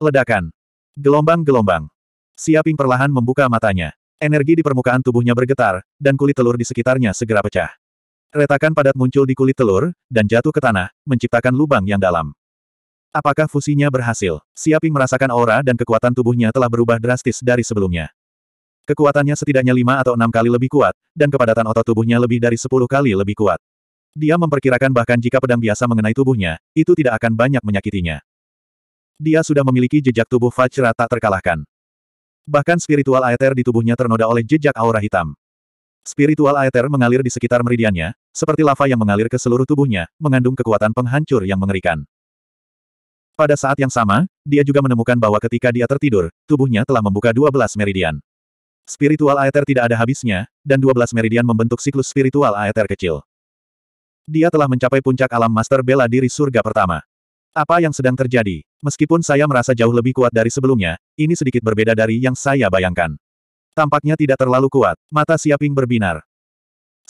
Ledakan. Gelombang-gelombang. Siaping perlahan membuka matanya. Energi di permukaan tubuhnya bergetar, dan kulit telur di sekitarnya segera pecah. Retakan padat muncul di kulit telur, dan jatuh ke tanah, menciptakan lubang yang dalam. Apakah fusinya berhasil? Siaping merasakan aura dan kekuatan tubuhnya telah berubah drastis dari sebelumnya. Kekuatannya setidaknya lima atau enam kali lebih kuat, dan kepadatan otot tubuhnya lebih dari sepuluh kali lebih kuat. Dia memperkirakan bahkan jika pedang biasa mengenai tubuhnya, itu tidak akan banyak menyakitinya dia sudah memiliki jejak tubuh Vajra tak terkalahkan. Bahkan spiritual aether di tubuhnya ternoda oleh jejak aura hitam. Spiritual aether mengalir di sekitar meridiannya, seperti lava yang mengalir ke seluruh tubuhnya, mengandung kekuatan penghancur yang mengerikan. Pada saat yang sama, dia juga menemukan bahwa ketika dia tertidur, tubuhnya telah membuka 12 meridian. Spiritual aether tidak ada habisnya, dan 12 meridian membentuk siklus spiritual aether kecil. Dia telah mencapai puncak alam master bela diri surga pertama. Apa yang sedang terjadi? Meskipun saya merasa jauh lebih kuat dari sebelumnya, ini sedikit berbeda dari yang saya bayangkan. Tampaknya tidak terlalu kuat, mata Siaping berbinar.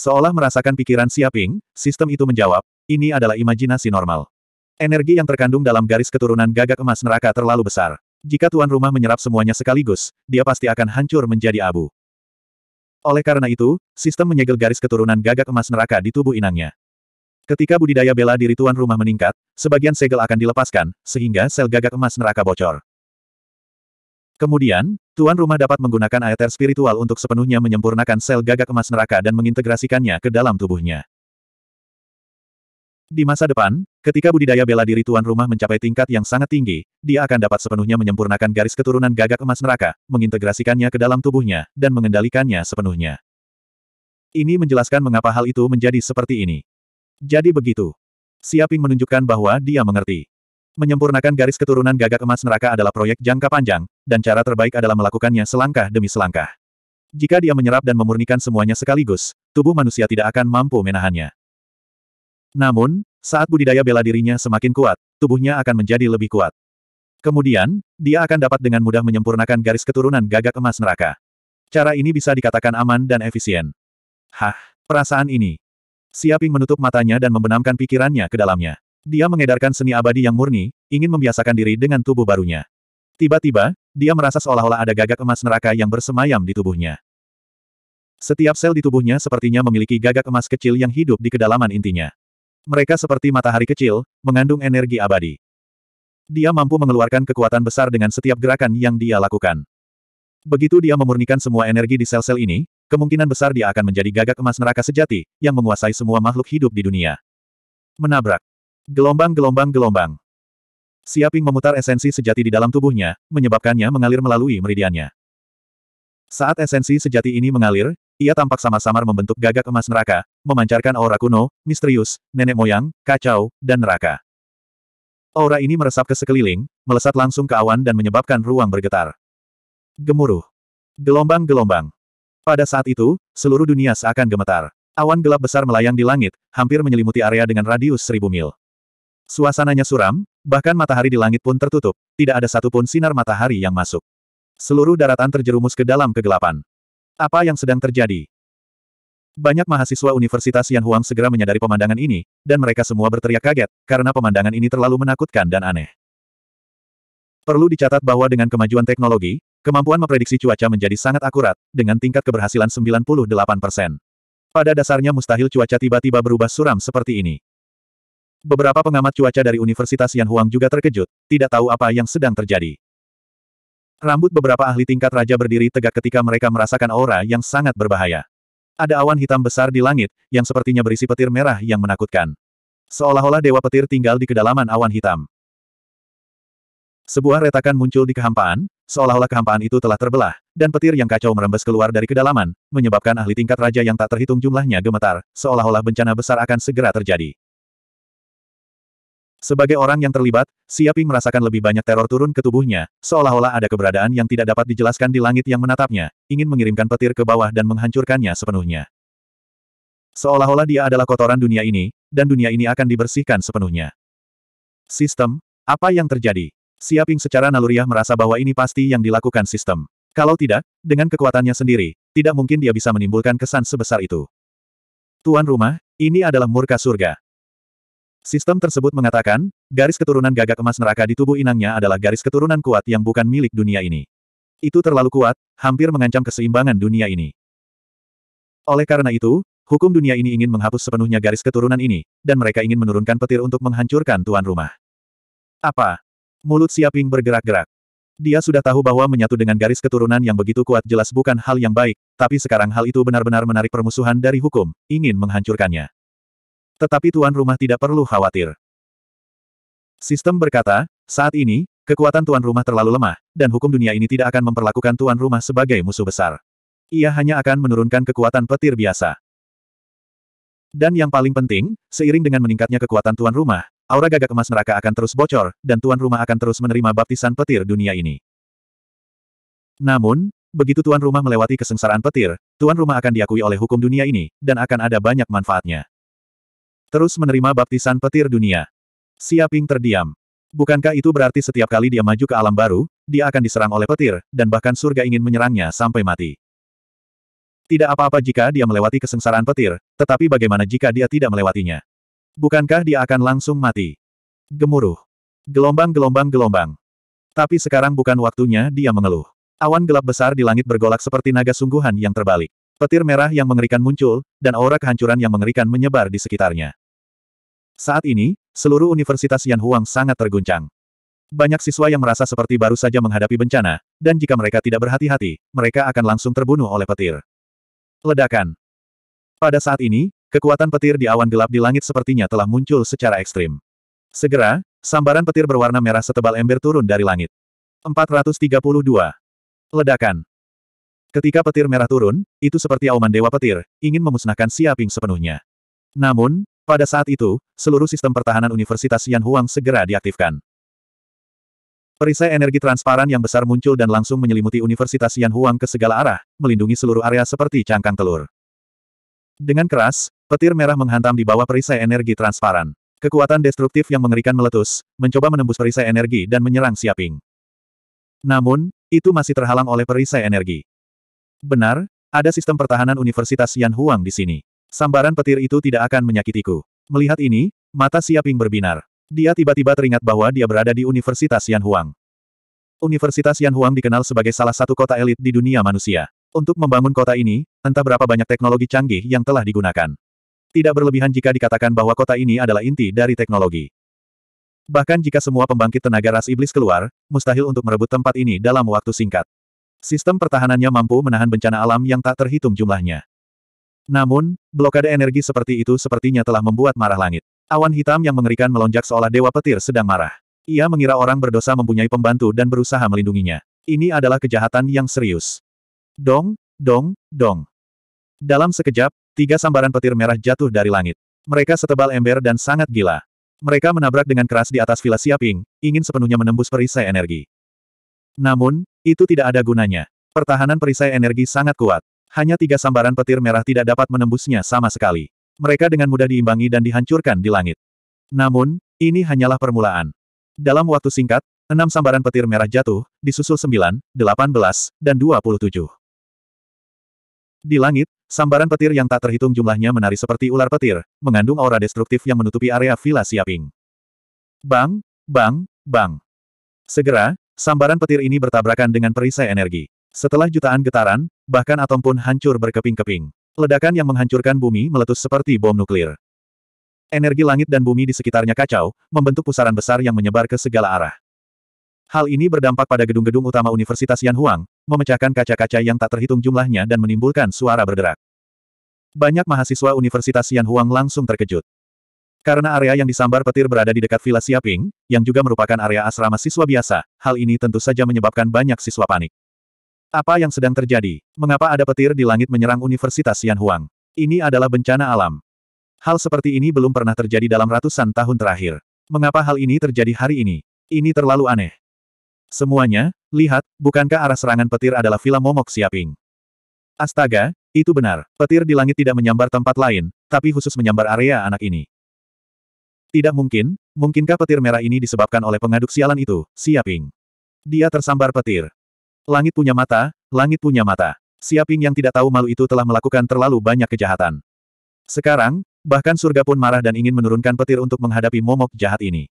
Seolah merasakan pikiran Siaping, sistem itu menjawab, ini adalah imajinasi normal. Energi yang terkandung dalam garis keturunan gagak emas neraka terlalu besar. Jika tuan rumah menyerap semuanya sekaligus, dia pasti akan hancur menjadi abu. Oleh karena itu, sistem menyegel garis keturunan gagak emas neraka di tubuh inangnya. Ketika budidaya bela diri tuan rumah meningkat, sebagian segel akan dilepaskan, sehingga sel gagak emas neraka bocor. Kemudian, tuan rumah dapat menggunakan aether spiritual untuk sepenuhnya menyempurnakan sel gagak emas neraka dan mengintegrasikannya ke dalam tubuhnya. Di masa depan, ketika budidaya bela diri tuan rumah mencapai tingkat yang sangat tinggi, dia akan dapat sepenuhnya menyempurnakan garis keturunan gagak emas neraka, mengintegrasikannya ke dalam tubuhnya, dan mengendalikannya sepenuhnya. Ini menjelaskan mengapa hal itu menjadi seperti ini. Jadi begitu. Siaping menunjukkan bahwa dia mengerti. Menyempurnakan garis keturunan gagak emas neraka adalah proyek jangka panjang, dan cara terbaik adalah melakukannya selangkah demi selangkah. Jika dia menyerap dan memurnikan semuanya sekaligus, tubuh manusia tidak akan mampu menahannya. Namun, saat budidaya bela dirinya semakin kuat, tubuhnya akan menjadi lebih kuat. Kemudian, dia akan dapat dengan mudah menyempurnakan garis keturunan gagak emas neraka. Cara ini bisa dikatakan aman dan efisien. Hah, perasaan ini. Siaping menutup matanya dan membenamkan pikirannya ke dalamnya. Dia mengedarkan seni abadi yang murni, ingin membiasakan diri dengan tubuh barunya. Tiba-tiba, dia merasa seolah-olah ada gagak emas neraka yang bersemayam di tubuhnya. Setiap sel di tubuhnya sepertinya memiliki gagak emas kecil yang hidup di kedalaman intinya. Mereka seperti matahari kecil, mengandung energi abadi. Dia mampu mengeluarkan kekuatan besar dengan setiap gerakan yang dia lakukan. Begitu dia memurnikan semua energi di sel-sel ini, Kemungkinan besar dia akan menjadi gagak emas neraka sejati, yang menguasai semua makhluk hidup di dunia. Menabrak. Gelombang-gelombang-gelombang. Siaping memutar esensi sejati di dalam tubuhnya, menyebabkannya mengalir melalui meridiannya. Saat esensi sejati ini mengalir, ia tampak samar-samar membentuk gagak emas neraka, memancarkan aura kuno, misterius, nenek moyang, kacau, dan neraka. Aura ini meresap ke sekeliling, melesat langsung ke awan dan menyebabkan ruang bergetar. Gemuruh. Gelombang-gelombang. Pada saat itu, seluruh dunia seakan gemetar. Awan gelap besar melayang di langit, hampir menyelimuti area dengan radius seribu mil. Suasananya suram, bahkan matahari di langit pun tertutup, tidak ada satupun sinar matahari yang masuk. Seluruh daratan terjerumus ke dalam kegelapan. Apa yang sedang terjadi? Banyak mahasiswa Universitas Yan Huang segera menyadari pemandangan ini, dan mereka semua berteriak kaget, karena pemandangan ini terlalu menakutkan dan aneh. Perlu dicatat bahwa dengan kemajuan teknologi, Kemampuan memprediksi cuaca menjadi sangat akurat, dengan tingkat keberhasilan 98%. Pada dasarnya mustahil cuaca tiba-tiba berubah suram seperti ini. Beberapa pengamat cuaca dari Universitas Yanhuang juga terkejut, tidak tahu apa yang sedang terjadi. Rambut beberapa ahli tingkat raja berdiri tegak ketika mereka merasakan aura yang sangat berbahaya. Ada awan hitam besar di langit, yang sepertinya berisi petir merah yang menakutkan. Seolah-olah dewa petir tinggal di kedalaman awan hitam. Sebuah retakan muncul di kehampaan, seolah-olah kehampaan itu telah terbelah, dan petir yang kacau merembes keluar dari kedalaman, menyebabkan ahli tingkat raja yang tak terhitung jumlahnya gemetar, seolah-olah bencana besar akan segera terjadi. Sebagai orang yang terlibat, Siaping merasakan lebih banyak teror turun ke tubuhnya, seolah-olah ada keberadaan yang tidak dapat dijelaskan di langit yang menatapnya, ingin mengirimkan petir ke bawah dan menghancurkannya sepenuhnya. Seolah-olah dia adalah kotoran dunia ini, dan dunia ini akan dibersihkan sepenuhnya. Sistem, apa yang terjadi? Siaping secara naluriah merasa bahwa ini pasti yang dilakukan sistem. Kalau tidak, dengan kekuatannya sendiri, tidak mungkin dia bisa menimbulkan kesan sebesar itu. Tuan rumah, ini adalah murka surga. Sistem tersebut mengatakan, garis keturunan gagak emas neraka di tubuh inangnya adalah garis keturunan kuat yang bukan milik dunia ini. Itu terlalu kuat, hampir mengancam keseimbangan dunia ini. Oleh karena itu, hukum dunia ini ingin menghapus sepenuhnya garis keturunan ini, dan mereka ingin menurunkan petir untuk menghancurkan tuan rumah. Apa? Mulut Siaping bergerak-gerak. Dia sudah tahu bahwa menyatu dengan garis keturunan yang begitu kuat jelas bukan hal yang baik, tapi sekarang hal itu benar-benar menarik permusuhan dari hukum, ingin menghancurkannya. Tetapi tuan rumah tidak perlu khawatir. Sistem berkata, saat ini, kekuatan tuan rumah terlalu lemah, dan hukum dunia ini tidak akan memperlakukan tuan rumah sebagai musuh besar. Ia hanya akan menurunkan kekuatan petir biasa. Dan yang paling penting, seiring dengan meningkatnya kekuatan tuan rumah, aura gagak emas neraka akan terus bocor, dan tuan rumah akan terus menerima baptisan petir dunia ini. Namun, begitu tuan rumah melewati kesengsaraan petir, tuan rumah akan diakui oleh hukum dunia ini, dan akan ada banyak manfaatnya. Terus menerima baptisan petir dunia. Siaping terdiam. Bukankah itu berarti setiap kali dia maju ke alam baru, dia akan diserang oleh petir, dan bahkan surga ingin menyerangnya sampai mati. Tidak apa-apa jika dia melewati kesengsaraan petir, tetapi bagaimana jika dia tidak melewatinya? Bukankah dia akan langsung mati? Gemuruh. Gelombang-gelombang-gelombang. Tapi sekarang bukan waktunya dia mengeluh. Awan gelap besar di langit bergolak seperti naga sungguhan yang terbalik. Petir merah yang mengerikan muncul, dan aura kehancuran yang mengerikan menyebar di sekitarnya. Saat ini, seluruh Universitas Yan Huang sangat terguncang. Banyak siswa yang merasa seperti baru saja menghadapi bencana, dan jika mereka tidak berhati-hati, mereka akan langsung terbunuh oleh petir. Ledakan. Pada saat ini, Kekuatan petir di awan gelap di langit sepertinya telah muncul secara ekstrim. Segera, sambaran petir berwarna merah setebal ember turun dari langit. 432. Ledakan. Ketika petir merah turun, itu seperti auman dewa petir, ingin memusnahkan Siaping sepenuhnya. Namun, pada saat itu, seluruh sistem pertahanan Universitas Yan Huang segera diaktifkan. Perisai energi transparan yang besar muncul dan langsung menyelimuti Universitas Yan Huang ke segala arah, melindungi seluruh area seperti cangkang telur. Dengan keras, Petir merah menghantam di bawah perisai energi transparan. Kekuatan destruktif yang mengerikan meletus, mencoba menembus perisai energi dan menyerang Siaping. Namun, itu masih terhalang oleh perisai energi. Benar, ada sistem pertahanan Universitas Yan Huang di sini. Sambaran petir itu tidak akan menyakitiku. Melihat ini, mata Siaping berbinar. Dia tiba-tiba teringat bahwa dia berada di Universitas Yan Huang. Universitas Yan Huang dikenal sebagai salah satu kota elit di dunia manusia. Untuk membangun kota ini, entah berapa banyak teknologi canggih yang telah digunakan. Tidak berlebihan jika dikatakan bahwa kota ini adalah inti dari teknologi. Bahkan jika semua pembangkit tenaga ras iblis keluar, mustahil untuk merebut tempat ini dalam waktu singkat. Sistem pertahanannya mampu menahan bencana alam yang tak terhitung jumlahnya. Namun, blokade energi seperti itu sepertinya telah membuat marah langit. Awan hitam yang mengerikan melonjak seolah dewa petir sedang marah. Ia mengira orang berdosa mempunyai pembantu dan berusaha melindunginya. Ini adalah kejahatan yang serius. Dong, dong, dong. Dalam sekejap, Tiga sambaran petir merah jatuh dari langit. Mereka setebal ember dan sangat gila. Mereka menabrak dengan keras di atas Villa Siaping, ingin sepenuhnya menembus perisai energi. Namun, itu tidak ada gunanya. Pertahanan perisai energi sangat kuat. Hanya tiga sambaran petir merah tidak dapat menembusnya sama sekali. Mereka dengan mudah diimbangi dan dihancurkan di langit. Namun, ini hanyalah permulaan. Dalam waktu singkat, enam sambaran petir merah jatuh, disusul sembilan, delapan belas, dan dua puluh tujuh. Di langit, Sambaran petir yang tak terhitung jumlahnya menari seperti ular petir, mengandung aura destruktif yang menutupi area Villa Siaping. Bang, bang, bang. Segera, sambaran petir ini bertabrakan dengan perisai energi. Setelah jutaan getaran, bahkan atom pun hancur berkeping-keping. Ledakan yang menghancurkan bumi meletus seperti bom nuklir. Energi langit dan bumi di sekitarnya kacau, membentuk pusaran besar yang menyebar ke segala arah. Hal ini berdampak pada gedung-gedung utama Universitas Yanhuang, memecahkan kaca-kaca yang tak terhitung jumlahnya dan menimbulkan suara berderak. Banyak mahasiswa Universitas Yan Huang langsung terkejut. Karena area yang disambar petir berada di dekat Villa Siaping, yang juga merupakan area asrama siswa biasa, hal ini tentu saja menyebabkan banyak siswa panik. Apa yang sedang terjadi? Mengapa ada petir di langit menyerang Universitas Yan Huang? Ini adalah bencana alam. Hal seperti ini belum pernah terjadi dalam ratusan tahun terakhir. Mengapa hal ini terjadi hari ini? Ini terlalu aneh. Semuanya, lihat, bukankah arah serangan petir adalah Villa Momok Siaping? Astaga, itu benar. Petir di langit tidak menyambar tempat lain, tapi khusus menyambar area anak ini. Tidak mungkin, mungkinkah petir merah ini disebabkan oleh pengaduk sialan itu, Siaping? Dia tersambar petir. Langit punya mata, langit punya mata. Siaping yang tidak tahu malu itu telah melakukan terlalu banyak kejahatan. Sekarang, bahkan surga pun marah dan ingin menurunkan petir untuk menghadapi momok jahat ini.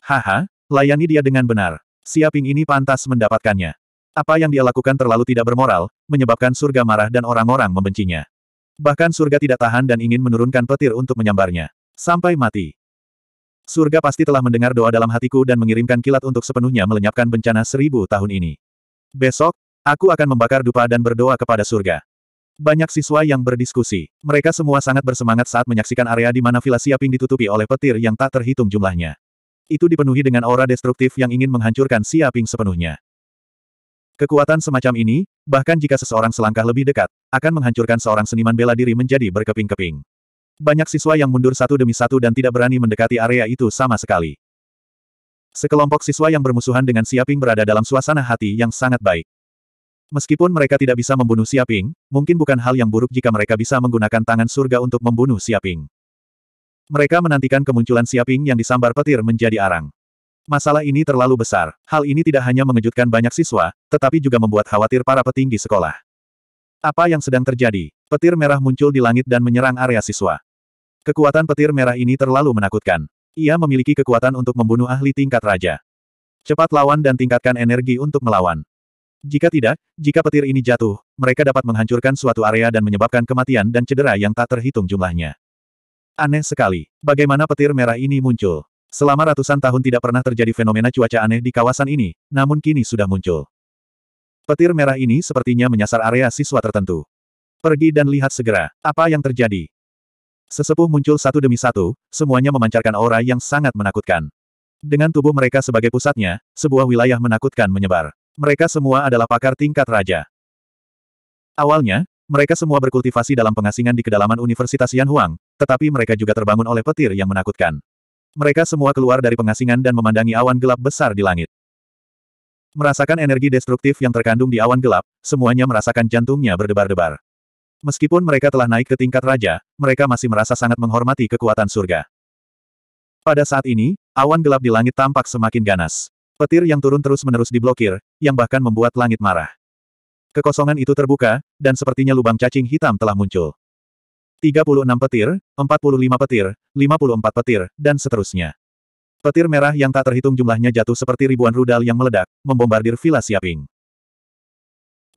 Haha, layani dia dengan benar. Siaping ini pantas mendapatkannya. Apa yang dia lakukan terlalu tidak bermoral, menyebabkan surga marah dan orang-orang membencinya. Bahkan surga tidak tahan dan ingin menurunkan petir untuk menyambarnya. Sampai mati. Surga pasti telah mendengar doa dalam hatiku dan mengirimkan kilat untuk sepenuhnya melenyapkan bencana seribu tahun ini. Besok, aku akan membakar dupa dan berdoa kepada surga. Banyak siswa yang berdiskusi. Mereka semua sangat bersemangat saat menyaksikan area di mana Villa Siaping ditutupi oleh petir yang tak terhitung jumlahnya. Itu dipenuhi dengan aura destruktif yang ingin menghancurkan Siaping sepenuhnya. Kekuatan semacam ini, bahkan jika seseorang selangkah lebih dekat, akan menghancurkan seorang seniman bela diri menjadi berkeping-keping. Banyak siswa yang mundur satu demi satu dan tidak berani mendekati area itu sama sekali. Sekelompok siswa yang bermusuhan dengan Siaping berada dalam suasana hati yang sangat baik. Meskipun mereka tidak bisa membunuh Siaping, mungkin bukan hal yang buruk jika mereka bisa menggunakan tangan surga untuk membunuh Siaping. Mereka menantikan kemunculan Siaping yang disambar petir menjadi arang. Masalah ini terlalu besar. Hal ini tidak hanya mengejutkan banyak siswa, tetapi juga membuat khawatir para petinggi sekolah. Apa yang sedang terjadi? Petir merah muncul di langit dan menyerang area siswa. Kekuatan petir merah ini terlalu menakutkan. Ia memiliki kekuatan untuk membunuh ahli tingkat raja. Cepat lawan dan tingkatkan energi untuk melawan. Jika tidak, jika petir ini jatuh, mereka dapat menghancurkan suatu area dan menyebabkan kematian dan cedera yang tak terhitung jumlahnya. Aneh sekali. Bagaimana petir merah ini muncul? Selama ratusan tahun tidak pernah terjadi fenomena cuaca aneh di kawasan ini, namun kini sudah muncul. Petir merah ini sepertinya menyasar area siswa tertentu. Pergi dan lihat segera, apa yang terjadi. Sesepuh muncul satu demi satu, semuanya memancarkan aura yang sangat menakutkan. Dengan tubuh mereka sebagai pusatnya, sebuah wilayah menakutkan menyebar. Mereka semua adalah pakar tingkat raja. Awalnya, mereka semua berkultivasi dalam pengasingan di kedalaman Universitas Yanhuang, tetapi mereka juga terbangun oleh petir yang menakutkan. Mereka semua keluar dari pengasingan dan memandangi awan gelap besar di langit. Merasakan energi destruktif yang terkandung di awan gelap, semuanya merasakan jantungnya berdebar-debar. Meskipun mereka telah naik ke tingkat raja, mereka masih merasa sangat menghormati kekuatan surga. Pada saat ini, awan gelap di langit tampak semakin ganas. Petir yang turun terus-menerus diblokir, yang bahkan membuat langit marah. Kekosongan itu terbuka, dan sepertinya lubang cacing hitam telah muncul. 36 petir, 45 petir, 54 petir, dan seterusnya. Petir merah yang tak terhitung jumlahnya jatuh seperti ribuan rudal yang meledak, membombardir Villa Siaping.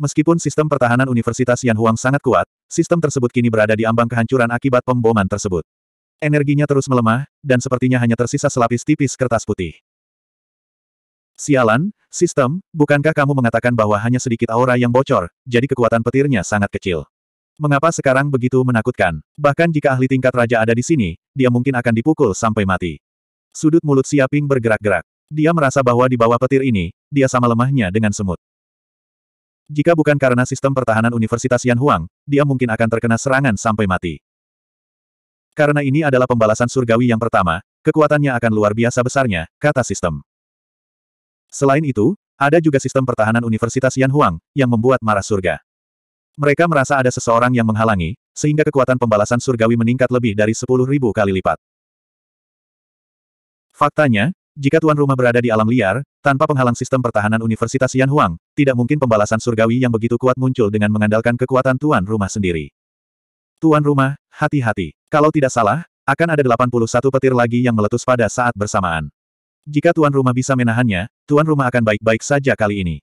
Meskipun sistem pertahanan Universitas Yanhuang sangat kuat, sistem tersebut kini berada di ambang kehancuran akibat pemboman tersebut. Energinya terus melemah, dan sepertinya hanya tersisa selapis tipis kertas putih. Sialan, sistem, bukankah kamu mengatakan bahwa hanya sedikit aura yang bocor, jadi kekuatan petirnya sangat kecil. Mengapa sekarang begitu menakutkan? Bahkan jika ahli tingkat raja ada di sini, dia mungkin akan dipukul sampai mati. Sudut mulut Siaping bergerak-gerak. Dia merasa bahwa di bawah petir ini, dia sama lemahnya dengan semut. Jika bukan karena sistem pertahanan Universitas Yan Huang, dia mungkin akan terkena serangan sampai mati. Karena ini adalah pembalasan surgawi yang pertama, kekuatannya akan luar biasa besarnya, kata sistem. Selain itu, ada juga sistem pertahanan Universitas Yan Huang, yang membuat marah surga. Mereka merasa ada seseorang yang menghalangi, sehingga kekuatan pembalasan surgawi meningkat lebih dari 10.000 kali lipat. Faktanya, jika tuan rumah berada di alam liar, tanpa penghalang sistem pertahanan Universitas Yan Huang, tidak mungkin pembalasan surgawi yang begitu kuat muncul dengan mengandalkan kekuatan tuan rumah sendiri. Tuan rumah, hati-hati. Kalau tidak salah, akan ada 81 petir lagi yang meletus pada saat bersamaan. Jika tuan rumah bisa menahannya, tuan rumah akan baik-baik saja kali ini.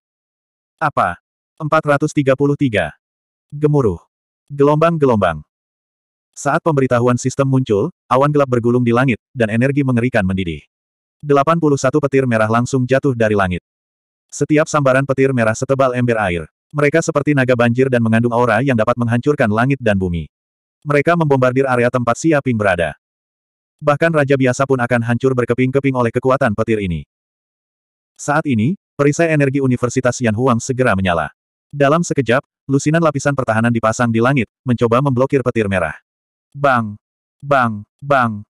Apa? 433. Gemuruh. Gelombang-gelombang. Saat pemberitahuan sistem muncul, awan gelap bergulung di langit, dan energi mengerikan mendidih. 81 petir merah langsung jatuh dari langit. Setiap sambaran petir merah setebal ember air. Mereka seperti naga banjir dan mengandung aura yang dapat menghancurkan langit dan bumi. Mereka membombardir area tempat Si Aping berada. Bahkan raja biasa pun akan hancur berkeping-keping oleh kekuatan petir ini. Saat ini, perisai energi Universitas Yan Huang segera menyala. Dalam sekejap, lusinan lapisan pertahanan dipasang di langit, mencoba memblokir petir merah. Bang! Bang! Bang!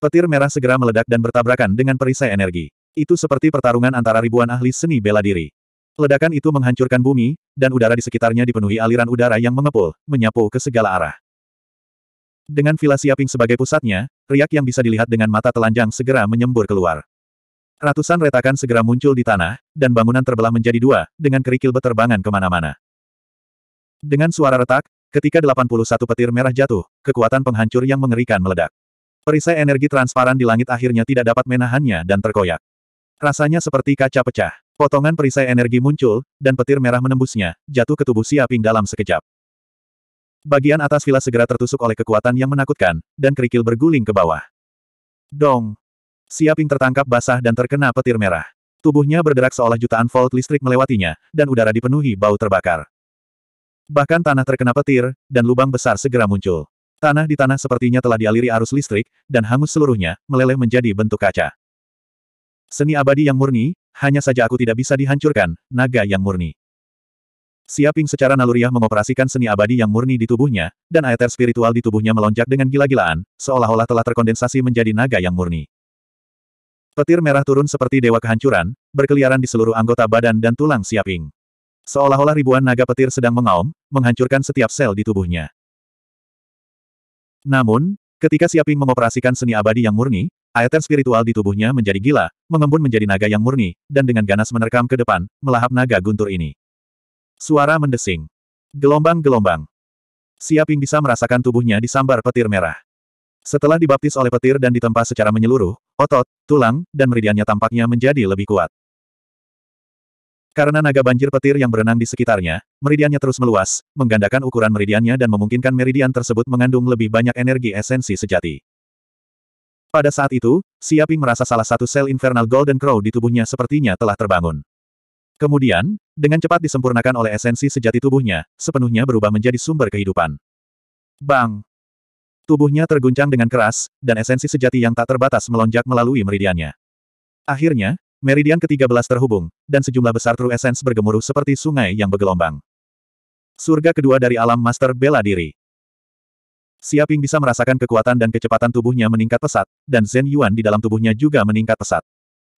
Petir merah segera meledak dan bertabrakan dengan perisai energi. Itu seperti pertarungan antara ribuan ahli seni bela diri. Ledakan itu menghancurkan bumi, dan udara di sekitarnya dipenuhi aliran udara yang mengepul, menyapu ke segala arah. Dengan villa Siaping sebagai pusatnya, riak yang bisa dilihat dengan mata telanjang segera menyembur keluar. Ratusan retakan segera muncul di tanah, dan bangunan terbelah menjadi dua, dengan kerikil beterbangan kemana-mana. Dengan suara retak, ketika 81 petir merah jatuh, kekuatan penghancur yang mengerikan meledak. Perisai energi transparan di langit akhirnya tidak dapat menahannya dan terkoyak. Rasanya seperti kaca pecah. Potongan perisai energi muncul, dan petir merah menembusnya, jatuh ke tubuh Siaping dalam sekejap. Bagian atas villa segera tertusuk oleh kekuatan yang menakutkan, dan kerikil berguling ke bawah. Dong! Siaping tertangkap basah dan terkena petir merah. Tubuhnya berderak seolah jutaan volt listrik melewatinya, dan udara dipenuhi bau terbakar. Bahkan tanah terkena petir, dan lubang besar segera muncul. Tanah di tanah sepertinya telah dialiri arus listrik, dan hangus seluruhnya, meleleh menjadi bentuk kaca. Seni abadi yang murni, hanya saja aku tidak bisa dihancurkan, naga yang murni. Siaping secara naluriah mengoperasikan seni abadi yang murni di tubuhnya, dan aether spiritual di tubuhnya melonjak dengan gila-gilaan, seolah-olah telah terkondensasi menjadi naga yang murni. Petir merah turun seperti dewa kehancuran, berkeliaran di seluruh anggota badan dan tulang Siaping. Seolah-olah ribuan naga petir sedang mengaum, menghancurkan setiap sel di tubuhnya. Namun, ketika Siaping mengoperasikan seni abadi yang murni, aether spiritual di tubuhnya menjadi gila, mengembun menjadi naga yang murni, dan dengan ganas menerkam ke depan, melahap naga guntur ini. Suara mendesing. Gelombang-gelombang. Siaping bisa merasakan tubuhnya disambar petir merah. Setelah dibaptis oleh petir dan ditempa secara menyeluruh, otot, tulang, dan meridiannya tampaknya menjadi lebih kuat. Karena naga banjir petir yang berenang di sekitarnya, meridiannya terus meluas, menggandakan ukuran meridiannya dan memungkinkan meridian tersebut mengandung lebih banyak energi esensi sejati. Pada saat itu, Siaping merasa salah satu sel infernal Golden Crow di tubuhnya sepertinya telah terbangun. Kemudian, dengan cepat disempurnakan oleh esensi sejati tubuhnya, sepenuhnya berubah menjadi sumber kehidupan. Bang! Tubuhnya terguncang dengan keras, dan esensi sejati yang tak terbatas melonjak melalui meridiannya. Akhirnya, meridian ke-13 terhubung, dan sejumlah besar true essence bergemuruh seperti sungai yang bergelombang. Surga kedua dari alam master bela diri. Siaping bisa merasakan kekuatan dan kecepatan tubuhnya meningkat pesat, dan Zen Yuan di dalam tubuhnya juga meningkat pesat.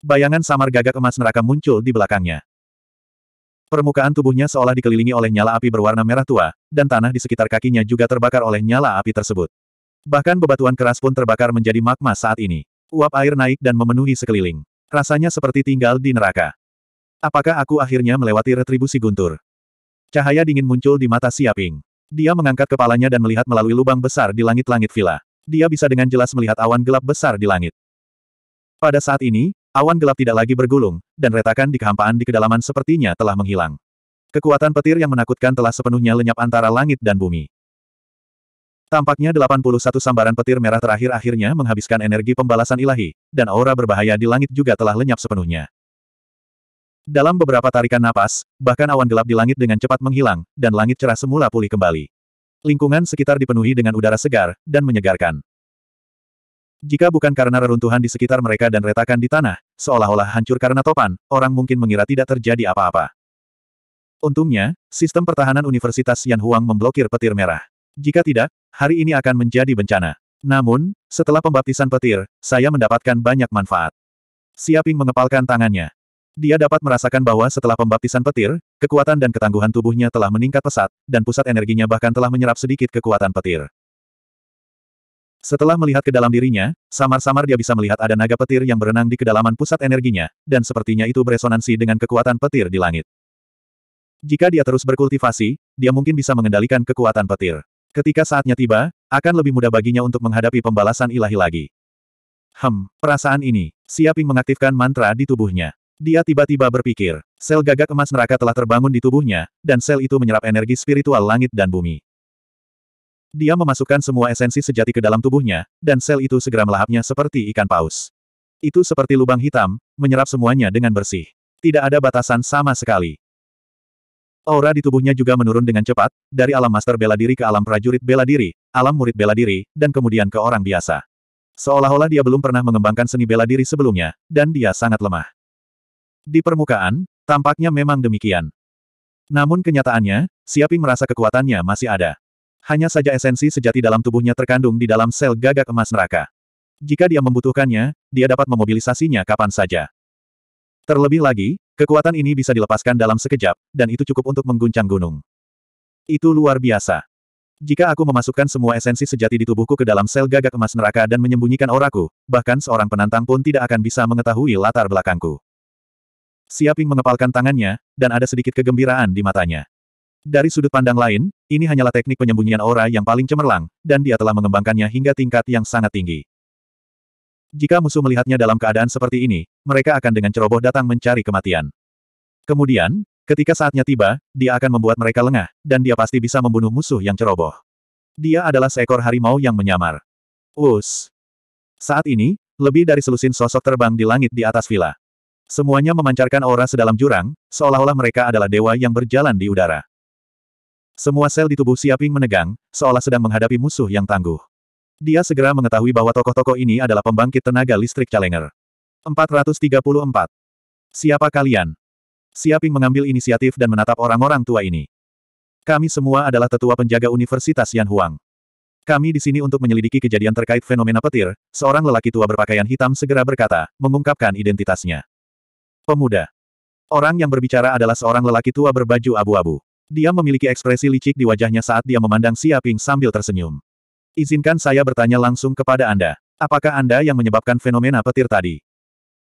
Bayangan samar gagak emas neraka muncul di belakangnya. Permukaan tubuhnya seolah dikelilingi oleh nyala api berwarna merah tua, dan tanah di sekitar kakinya juga terbakar oleh nyala api tersebut. Bahkan bebatuan keras pun terbakar menjadi magma saat ini. Uap air naik dan memenuhi sekeliling. Rasanya seperti tinggal di neraka. Apakah aku akhirnya melewati retribusi guntur? Cahaya dingin muncul di mata Siaping. Dia mengangkat kepalanya dan melihat melalui lubang besar di langit-langit villa. Dia bisa dengan jelas melihat awan gelap besar di langit. Pada saat ini, Awan gelap tidak lagi bergulung, dan retakan di kehampaan di kedalaman sepertinya telah menghilang. Kekuatan petir yang menakutkan telah sepenuhnya lenyap antara langit dan bumi. Tampaknya 81 sambaran petir merah terakhir akhirnya menghabiskan energi pembalasan ilahi, dan aura berbahaya di langit juga telah lenyap sepenuhnya. Dalam beberapa tarikan napas, bahkan awan gelap di langit dengan cepat menghilang, dan langit cerah semula pulih kembali. Lingkungan sekitar dipenuhi dengan udara segar, dan menyegarkan. Jika bukan karena reruntuhan di sekitar mereka dan retakan di tanah, Seolah-olah hancur karena topan, orang mungkin mengira tidak terjadi apa-apa. Untungnya, sistem pertahanan Universitas Yan Huang memblokir petir merah. Jika tidak, hari ini akan menjadi bencana. Namun, setelah pembaptisan petir, saya mendapatkan banyak manfaat. Siaping mengepalkan tangannya. Dia dapat merasakan bahwa setelah pembaptisan petir, kekuatan dan ketangguhan tubuhnya telah meningkat pesat, dan pusat energinya bahkan telah menyerap sedikit kekuatan petir. Setelah melihat ke dalam dirinya, samar-samar dia bisa melihat ada naga petir yang berenang di kedalaman pusat energinya, dan sepertinya itu beresonansi dengan kekuatan petir di langit. Jika dia terus berkultivasi, dia mungkin bisa mengendalikan kekuatan petir. Ketika saatnya tiba, akan lebih mudah baginya untuk menghadapi pembalasan ilahi lagi. Hem, perasaan ini. Siaping mengaktifkan mantra di tubuhnya. Dia tiba-tiba berpikir, sel gagak emas neraka telah terbangun di tubuhnya, dan sel itu menyerap energi spiritual langit dan bumi. Dia memasukkan semua esensi sejati ke dalam tubuhnya, dan sel itu segera melahapnya seperti ikan paus. Itu seperti lubang hitam, menyerap semuanya dengan bersih. Tidak ada batasan sama sekali. Aura di tubuhnya juga menurun dengan cepat, dari alam master bela diri ke alam prajurit bela diri, alam murid bela diri, dan kemudian ke orang biasa. Seolah-olah dia belum pernah mengembangkan seni bela diri sebelumnya, dan dia sangat lemah. Di permukaan, tampaknya memang demikian. Namun kenyataannya, Siaping merasa kekuatannya masih ada. Hanya saja esensi sejati dalam tubuhnya terkandung di dalam sel gagak emas neraka. Jika dia membutuhkannya, dia dapat memobilisasinya kapan saja. Terlebih lagi, kekuatan ini bisa dilepaskan dalam sekejap, dan itu cukup untuk mengguncang gunung. Itu luar biasa. Jika aku memasukkan semua esensi sejati di tubuhku ke dalam sel gagak emas neraka dan menyembunyikan oraku, bahkan seorang penantang pun tidak akan bisa mengetahui latar belakangku. Siaping mengepalkan tangannya, dan ada sedikit kegembiraan di matanya. Dari sudut pandang lain, ini hanyalah teknik penyembunyian aura yang paling cemerlang, dan dia telah mengembangkannya hingga tingkat yang sangat tinggi. Jika musuh melihatnya dalam keadaan seperti ini, mereka akan dengan ceroboh datang mencari kematian. Kemudian, ketika saatnya tiba, dia akan membuat mereka lengah, dan dia pasti bisa membunuh musuh yang ceroboh. Dia adalah seekor harimau yang menyamar. Us. Saat ini, lebih dari selusin sosok terbang di langit di atas villa. Semuanya memancarkan aura sedalam jurang, seolah-olah mereka adalah dewa yang berjalan di udara. Semua sel di tubuh Siaping menegang, seolah sedang menghadapi musuh yang tangguh. Dia segera mengetahui bahwa tokoh-tokoh ini adalah pembangkit tenaga listrik Calenger. 434. Siapa kalian? Siaping mengambil inisiatif dan menatap orang-orang tua ini. Kami semua adalah tetua penjaga Universitas Yan Huang. Kami di sini untuk menyelidiki kejadian terkait fenomena petir, seorang lelaki tua berpakaian hitam segera berkata, mengungkapkan identitasnya. Pemuda. Orang yang berbicara adalah seorang lelaki tua berbaju abu-abu. Dia memiliki ekspresi licik di wajahnya saat dia memandang Xia Ping sambil tersenyum. Izinkan saya bertanya langsung kepada Anda. Apakah Anda yang menyebabkan fenomena petir tadi?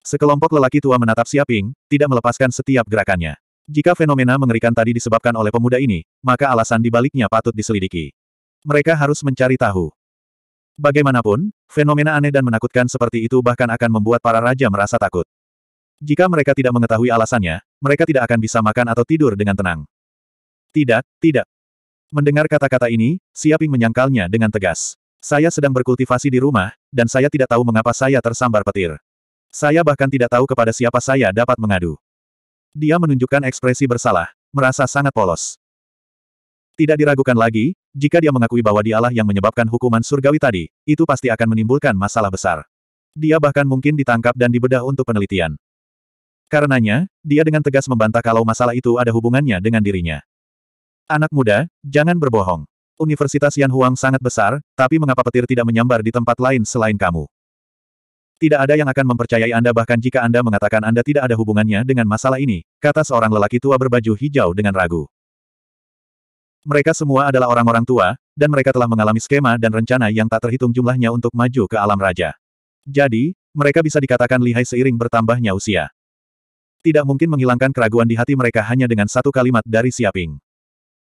Sekelompok lelaki tua menatap Xia Ping, tidak melepaskan setiap gerakannya. Jika fenomena mengerikan tadi disebabkan oleh pemuda ini, maka alasan dibaliknya patut diselidiki. Mereka harus mencari tahu. Bagaimanapun, fenomena aneh dan menakutkan seperti itu bahkan akan membuat para raja merasa takut. Jika mereka tidak mengetahui alasannya, mereka tidak akan bisa makan atau tidur dengan tenang. Tidak, tidak. Mendengar kata-kata ini, Siaping menyangkalnya dengan tegas. Saya sedang berkultivasi di rumah, dan saya tidak tahu mengapa saya tersambar petir. Saya bahkan tidak tahu kepada siapa saya dapat mengadu. Dia menunjukkan ekspresi bersalah, merasa sangat polos. Tidak diragukan lagi, jika dia mengakui bahwa dialah yang menyebabkan hukuman surgawi tadi, itu pasti akan menimbulkan masalah besar. Dia bahkan mungkin ditangkap dan dibedah untuk penelitian. Karenanya, dia dengan tegas membantah kalau masalah itu ada hubungannya dengan dirinya. Anak muda, jangan berbohong. Universitas Yan Huang sangat besar, tapi mengapa petir tidak menyambar di tempat lain selain kamu? Tidak ada yang akan mempercayai Anda bahkan jika Anda mengatakan Anda tidak ada hubungannya dengan masalah ini, kata seorang lelaki tua berbaju hijau dengan ragu. Mereka semua adalah orang-orang tua, dan mereka telah mengalami skema dan rencana yang tak terhitung jumlahnya untuk maju ke alam raja. Jadi, mereka bisa dikatakan lihai seiring bertambahnya usia. Tidak mungkin menghilangkan keraguan di hati mereka hanya dengan satu kalimat dari Siaping.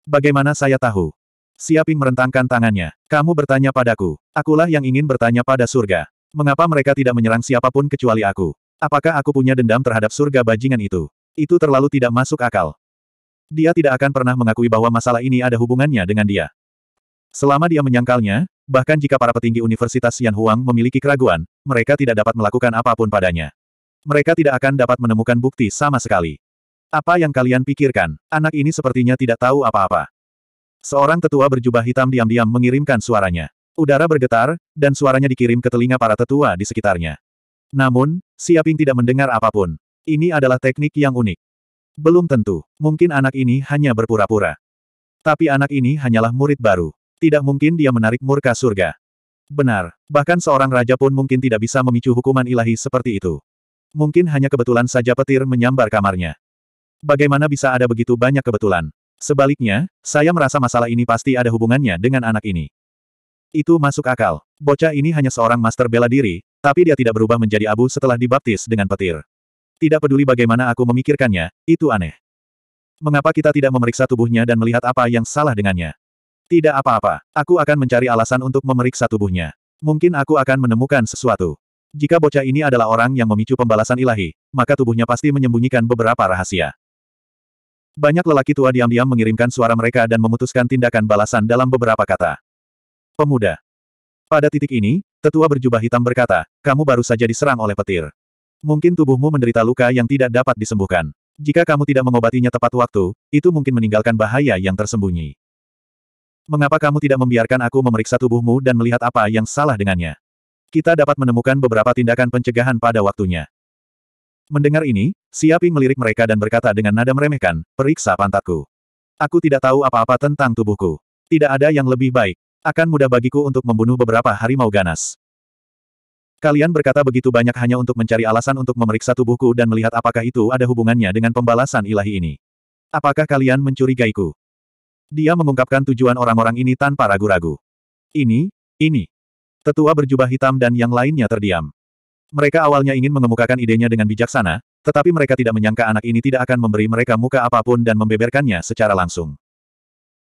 Bagaimana saya tahu? Siaping merentangkan tangannya. Kamu bertanya padaku. Akulah yang ingin bertanya pada surga. Mengapa mereka tidak menyerang siapapun kecuali aku? Apakah aku punya dendam terhadap surga bajingan itu? Itu terlalu tidak masuk akal. Dia tidak akan pernah mengakui bahwa masalah ini ada hubungannya dengan dia. Selama dia menyangkalnya, bahkan jika para petinggi Universitas Yan Huang memiliki keraguan, mereka tidak dapat melakukan apapun padanya. Mereka tidak akan dapat menemukan bukti sama sekali. Apa yang kalian pikirkan? Anak ini sepertinya tidak tahu apa-apa. Seorang tetua berjubah hitam diam-diam mengirimkan suaranya. Udara bergetar, dan suaranya dikirim ke telinga para tetua di sekitarnya. Namun, Siaping tidak mendengar apapun. Ini adalah teknik yang unik. Belum tentu, mungkin anak ini hanya berpura-pura. Tapi anak ini hanyalah murid baru. Tidak mungkin dia menarik murka surga. Benar, bahkan seorang raja pun mungkin tidak bisa memicu hukuman ilahi seperti itu. Mungkin hanya kebetulan saja petir menyambar kamarnya. Bagaimana bisa ada begitu banyak kebetulan? Sebaliknya, saya merasa masalah ini pasti ada hubungannya dengan anak ini. Itu masuk akal. Bocah ini hanya seorang master bela diri, tapi dia tidak berubah menjadi abu setelah dibaptis dengan petir. Tidak peduli bagaimana aku memikirkannya, itu aneh. Mengapa kita tidak memeriksa tubuhnya dan melihat apa yang salah dengannya? Tidak apa-apa, aku akan mencari alasan untuk memeriksa tubuhnya. Mungkin aku akan menemukan sesuatu. Jika bocah ini adalah orang yang memicu pembalasan ilahi, maka tubuhnya pasti menyembunyikan beberapa rahasia. Banyak lelaki tua diam-diam mengirimkan suara mereka dan memutuskan tindakan balasan dalam beberapa kata. Pemuda. Pada titik ini, tetua berjubah hitam berkata, kamu baru saja diserang oleh petir. Mungkin tubuhmu menderita luka yang tidak dapat disembuhkan. Jika kamu tidak mengobatinya tepat waktu, itu mungkin meninggalkan bahaya yang tersembunyi. Mengapa kamu tidak membiarkan aku memeriksa tubuhmu dan melihat apa yang salah dengannya? Kita dapat menemukan beberapa tindakan pencegahan pada waktunya. Mendengar ini, Siaping melirik mereka dan berkata dengan nada meremehkan, periksa pantatku. Aku tidak tahu apa-apa tentang tubuhku. Tidak ada yang lebih baik. Akan mudah bagiku untuk membunuh beberapa harimau ganas. Kalian berkata begitu banyak hanya untuk mencari alasan untuk memeriksa tubuhku dan melihat apakah itu ada hubungannya dengan pembalasan ilahi ini. Apakah kalian mencurigaiku? Dia mengungkapkan tujuan orang-orang ini tanpa ragu-ragu. Ini, ini. Tetua berjubah hitam dan yang lainnya terdiam. Mereka awalnya ingin mengemukakan idenya dengan bijaksana, tetapi mereka tidak menyangka anak ini tidak akan memberi mereka muka apapun dan membeberkannya secara langsung.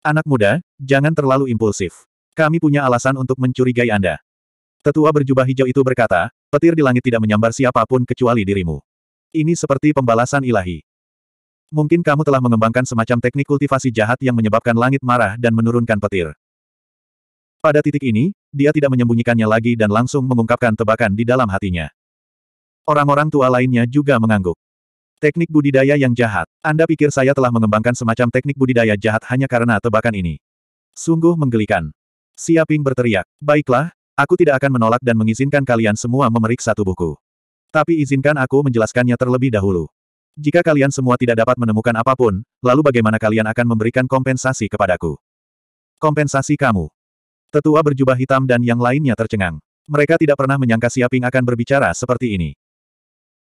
Anak muda, jangan terlalu impulsif. Kami punya alasan untuk mencurigai Anda. Tetua berjubah hijau itu berkata, petir di langit tidak menyambar siapapun kecuali dirimu. Ini seperti pembalasan ilahi. Mungkin kamu telah mengembangkan semacam teknik kultivasi jahat yang menyebabkan langit marah dan menurunkan petir. Pada titik ini, dia tidak menyembunyikannya lagi dan langsung mengungkapkan tebakan di dalam hatinya. Orang-orang tua lainnya juga mengangguk. Teknik budidaya yang jahat. Anda pikir saya telah mengembangkan semacam teknik budidaya jahat hanya karena tebakan ini? Sungguh menggelikan. Siaping berteriak. Baiklah, aku tidak akan menolak dan mengizinkan kalian semua memeriksa tubuhku. Tapi izinkan aku menjelaskannya terlebih dahulu. Jika kalian semua tidak dapat menemukan apapun, lalu bagaimana kalian akan memberikan kompensasi kepadaku? Kompensasi kamu. Tetua berjubah hitam dan yang lainnya tercengang. Mereka tidak pernah menyangka Siaping akan berbicara seperti ini.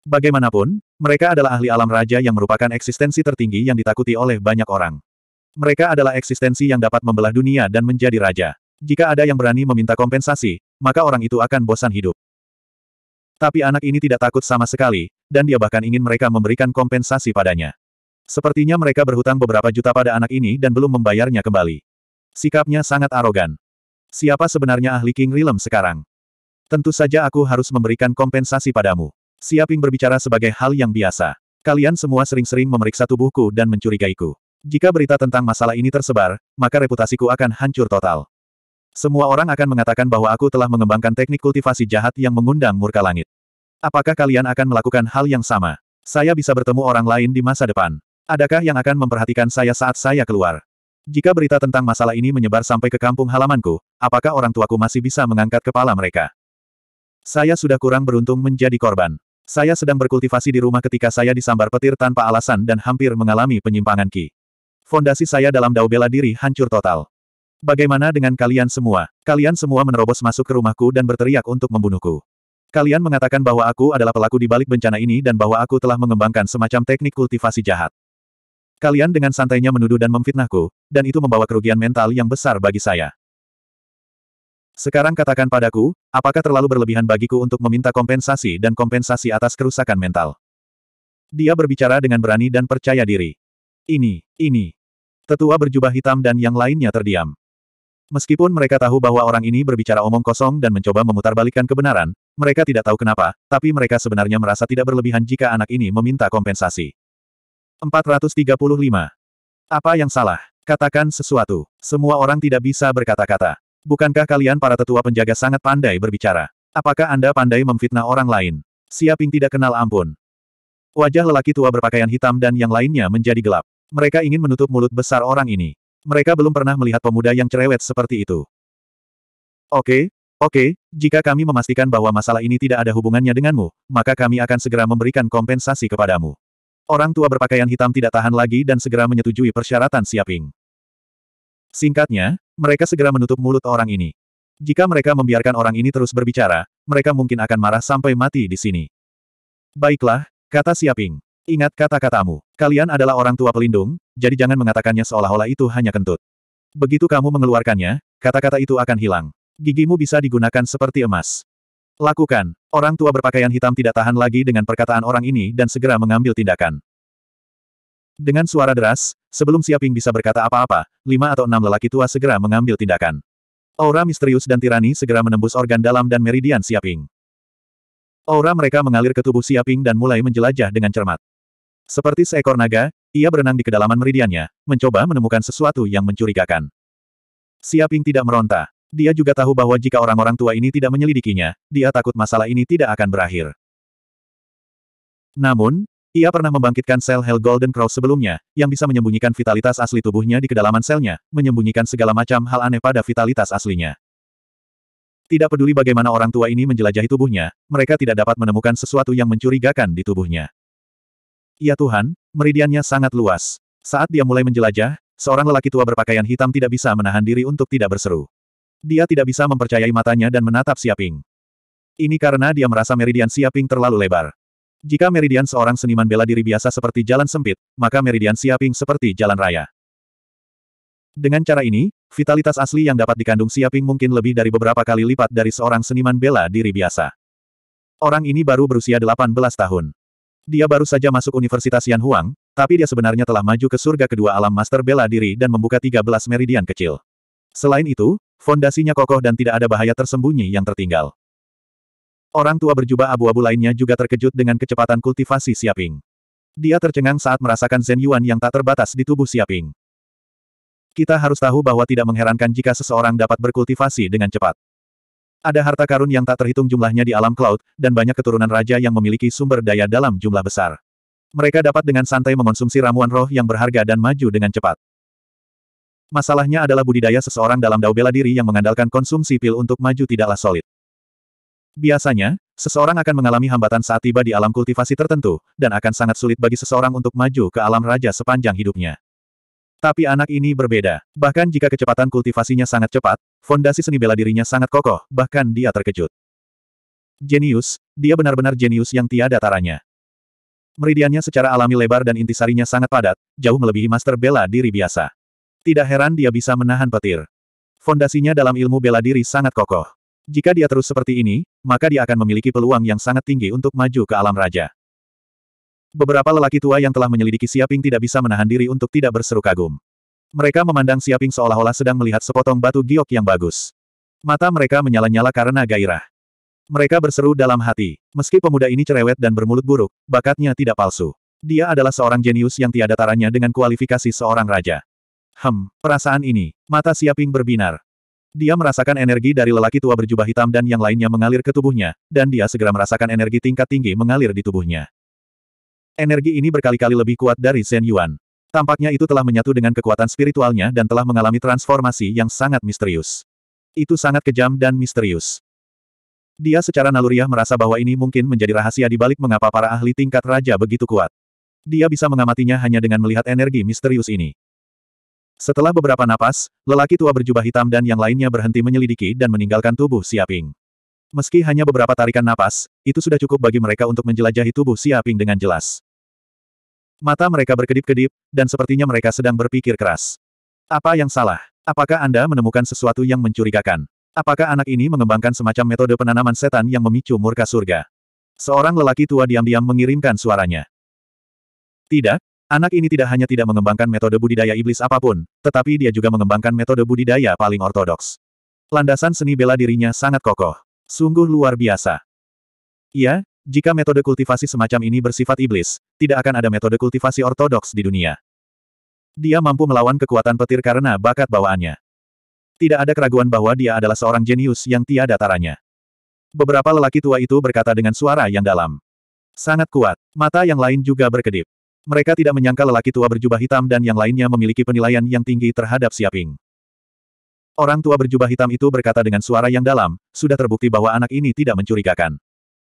Bagaimanapun, mereka adalah ahli alam raja yang merupakan eksistensi tertinggi yang ditakuti oleh banyak orang. Mereka adalah eksistensi yang dapat membelah dunia dan menjadi raja. Jika ada yang berani meminta kompensasi, maka orang itu akan bosan hidup. Tapi anak ini tidak takut sama sekali, dan dia bahkan ingin mereka memberikan kompensasi padanya. Sepertinya mereka berhutang beberapa juta pada anak ini dan belum membayarnya kembali. Sikapnya sangat arogan. Siapa sebenarnya ahli King Realm sekarang? Tentu saja aku harus memberikan kompensasi padamu. Siaping berbicara sebagai hal yang biasa. Kalian semua sering-sering memeriksa tubuhku dan mencurigaiku. Jika berita tentang masalah ini tersebar, maka reputasiku akan hancur total. Semua orang akan mengatakan bahwa aku telah mengembangkan teknik kultivasi jahat yang mengundang murka langit. Apakah kalian akan melakukan hal yang sama? Saya bisa bertemu orang lain di masa depan. Adakah yang akan memperhatikan saya saat saya keluar? Jika berita tentang masalah ini menyebar sampai ke kampung halamanku, apakah orang tuaku masih bisa mengangkat kepala mereka? Saya sudah kurang beruntung menjadi korban. Saya sedang berkultivasi di rumah ketika saya disambar petir tanpa alasan dan hampir mengalami penyimpangan ki. Fondasi saya dalam dao bela diri hancur total. Bagaimana dengan kalian semua? Kalian semua menerobos masuk ke rumahku dan berteriak untuk membunuhku. Kalian mengatakan bahwa aku adalah pelaku di balik bencana ini dan bahwa aku telah mengembangkan semacam teknik kultivasi jahat. Kalian dengan santainya menuduh dan memfitnahku, dan itu membawa kerugian mental yang besar bagi saya. Sekarang katakan padaku, apakah terlalu berlebihan bagiku untuk meminta kompensasi dan kompensasi atas kerusakan mental? Dia berbicara dengan berani dan percaya diri. Ini, ini. Tetua berjubah hitam dan yang lainnya terdiam. Meskipun mereka tahu bahwa orang ini berbicara omong kosong dan mencoba memutarbalikkan kebenaran, mereka tidak tahu kenapa, tapi mereka sebenarnya merasa tidak berlebihan jika anak ini meminta kompensasi. 435. Apa yang salah? Katakan sesuatu. Semua orang tidak bisa berkata-kata. Bukankah kalian para tetua penjaga sangat pandai berbicara? Apakah Anda pandai memfitnah orang lain? Siaping tidak kenal ampun. Wajah lelaki tua berpakaian hitam dan yang lainnya menjadi gelap. Mereka ingin menutup mulut besar orang ini. Mereka belum pernah melihat pemuda yang cerewet seperti itu. Oke, oke, jika kami memastikan bahwa masalah ini tidak ada hubungannya denganmu, maka kami akan segera memberikan kompensasi kepadamu. Orang tua berpakaian hitam tidak tahan lagi dan segera menyetujui persyaratan Siaping. Singkatnya, mereka segera menutup mulut orang ini. Jika mereka membiarkan orang ini terus berbicara, mereka mungkin akan marah sampai mati di sini. Baiklah, kata Siaping. Ingat kata-katamu. Kalian adalah orang tua pelindung, jadi jangan mengatakannya seolah-olah itu hanya kentut. Begitu kamu mengeluarkannya, kata-kata itu akan hilang. Gigimu bisa digunakan seperti emas. Lakukan. Orang tua berpakaian hitam tidak tahan lagi dengan perkataan orang ini dan segera mengambil tindakan. Dengan suara deras, sebelum Siaping bisa berkata apa-apa, lima atau enam lelaki tua segera mengambil tindakan. Aura misterius dan tirani segera menembus organ dalam dan meridian Siaping. Aura mereka mengalir ke tubuh Siaping dan mulai menjelajah dengan cermat. Seperti seekor naga, ia berenang di kedalaman meridiannya, mencoba menemukan sesuatu yang mencurigakan. Siaping tidak meronta. Dia juga tahu bahwa jika orang-orang tua ini tidak menyelidikinya, dia takut masalah ini tidak akan berakhir. Namun, ia pernah membangkitkan sel Hell Golden Crow sebelumnya, yang bisa menyembunyikan vitalitas asli tubuhnya di kedalaman selnya, menyembunyikan segala macam hal aneh pada vitalitas aslinya. Tidak peduli bagaimana orang tua ini menjelajahi tubuhnya, mereka tidak dapat menemukan sesuatu yang mencurigakan di tubuhnya. Ya Tuhan, meridiannya sangat luas. Saat dia mulai menjelajah, seorang lelaki tua berpakaian hitam tidak bisa menahan diri untuk tidak berseru. Dia tidak bisa mempercayai matanya dan menatap Siaping. Ini karena dia merasa meridian Siaping terlalu lebar. Jika meridian seorang seniman bela diri biasa seperti jalan sempit, maka meridian Siaping seperti jalan raya. Dengan cara ini, vitalitas asli yang dapat dikandung Siaping mungkin lebih dari beberapa kali lipat dari seorang seniman bela diri biasa. Orang ini baru berusia 18 tahun. Dia baru saja masuk Universitas Yan Huang, tapi dia sebenarnya telah maju ke surga kedua alam master bela diri dan membuka 13 meridian kecil. Selain itu, fondasinya kokoh dan tidak ada bahaya tersembunyi yang tertinggal. Orang tua berjubah abu-abu lainnya juga terkejut dengan kecepatan kultivasi Siaping. Dia tercengang saat merasakan Zen Yuan yang tak terbatas di tubuh Siaping. Kita harus tahu bahwa tidak mengherankan jika seseorang dapat berkultivasi dengan cepat. Ada harta karun yang tak terhitung jumlahnya di alam cloud, dan banyak keturunan raja yang memiliki sumber daya dalam jumlah besar. Mereka dapat dengan santai mengonsumsi ramuan roh yang berharga dan maju dengan cepat. Masalahnya adalah budidaya seseorang dalam daubela bela diri yang mengandalkan konsumsi pil untuk maju tidaklah solid. Biasanya, seseorang akan mengalami hambatan saat tiba di alam kultivasi tertentu, dan akan sangat sulit bagi seseorang untuk maju ke alam raja sepanjang hidupnya. Tapi anak ini berbeda. Bahkan jika kecepatan kultivasinya sangat cepat, fondasi seni bela dirinya sangat kokoh, bahkan dia terkejut. Jenius, dia benar-benar jenius yang tiada taranya. Meridiannya secara alami lebar dan intisarinya sangat padat, jauh melebihi master bela diri biasa. Tidak heran dia bisa menahan petir. Fondasinya dalam ilmu bela diri sangat kokoh. Jika dia terus seperti ini, maka dia akan memiliki peluang yang sangat tinggi untuk maju ke alam raja. Beberapa lelaki tua yang telah menyelidiki Siaping tidak bisa menahan diri untuk tidak berseru kagum. Mereka memandang Siaping seolah-olah sedang melihat sepotong batu giok yang bagus. Mata mereka menyala-nyala karena gairah. Mereka berseru dalam hati. Meski pemuda ini cerewet dan bermulut buruk, bakatnya tidak palsu. Dia adalah seorang jenius yang tiada taranya dengan kualifikasi seorang raja. Hem, perasaan ini. Mata Siaping berbinar. Dia merasakan energi dari lelaki tua berjubah hitam dan yang lainnya mengalir ke tubuhnya, dan dia segera merasakan energi tingkat tinggi mengalir di tubuhnya. Energi ini berkali-kali lebih kuat dari Shen Yuan. Tampaknya itu telah menyatu dengan kekuatan spiritualnya dan telah mengalami transformasi yang sangat misterius. Itu sangat kejam dan misterius. Dia secara naluriah merasa bahwa ini mungkin menjadi rahasia di balik mengapa para ahli tingkat raja begitu kuat. Dia bisa mengamatinya hanya dengan melihat energi misterius ini. Setelah beberapa napas, lelaki tua berjubah hitam dan yang lainnya berhenti menyelidiki dan meninggalkan tubuh Siaping. Meski hanya beberapa tarikan napas, itu sudah cukup bagi mereka untuk menjelajahi tubuh Siaping dengan jelas. Mata mereka berkedip-kedip, dan sepertinya mereka sedang berpikir keras. Apa yang salah? Apakah Anda menemukan sesuatu yang mencurigakan? Apakah anak ini mengembangkan semacam metode penanaman setan yang memicu murka surga? Seorang lelaki tua diam-diam mengirimkan suaranya. Tidak, Anak ini tidak hanya tidak mengembangkan metode budidaya iblis apapun, tetapi dia juga mengembangkan metode budidaya paling ortodoks. Landasan seni bela dirinya sangat kokoh. Sungguh luar biasa. Iya, jika metode kultivasi semacam ini bersifat iblis, tidak akan ada metode kultivasi ortodoks di dunia. Dia mampu melawan kekuatan petir karena bakat bawaannya. Tidak ada keraguan bahwa dia adalah seorang jenius yang tiada taranya. Beberapa lelaki tua itu berkata dengan suara yang dalam. Sangat kuat, mata yang lain juga berkedip. Mereka tidak menyangka lelaki tua berjubah hitam dan yang lainnya memiliki penilaian yang tinggi terhadap Siaping. Orang tua berjubah hitam itu berkata dengan suara yang dalam, sudah terbukti bahwa anak ini tidak mencurigakan.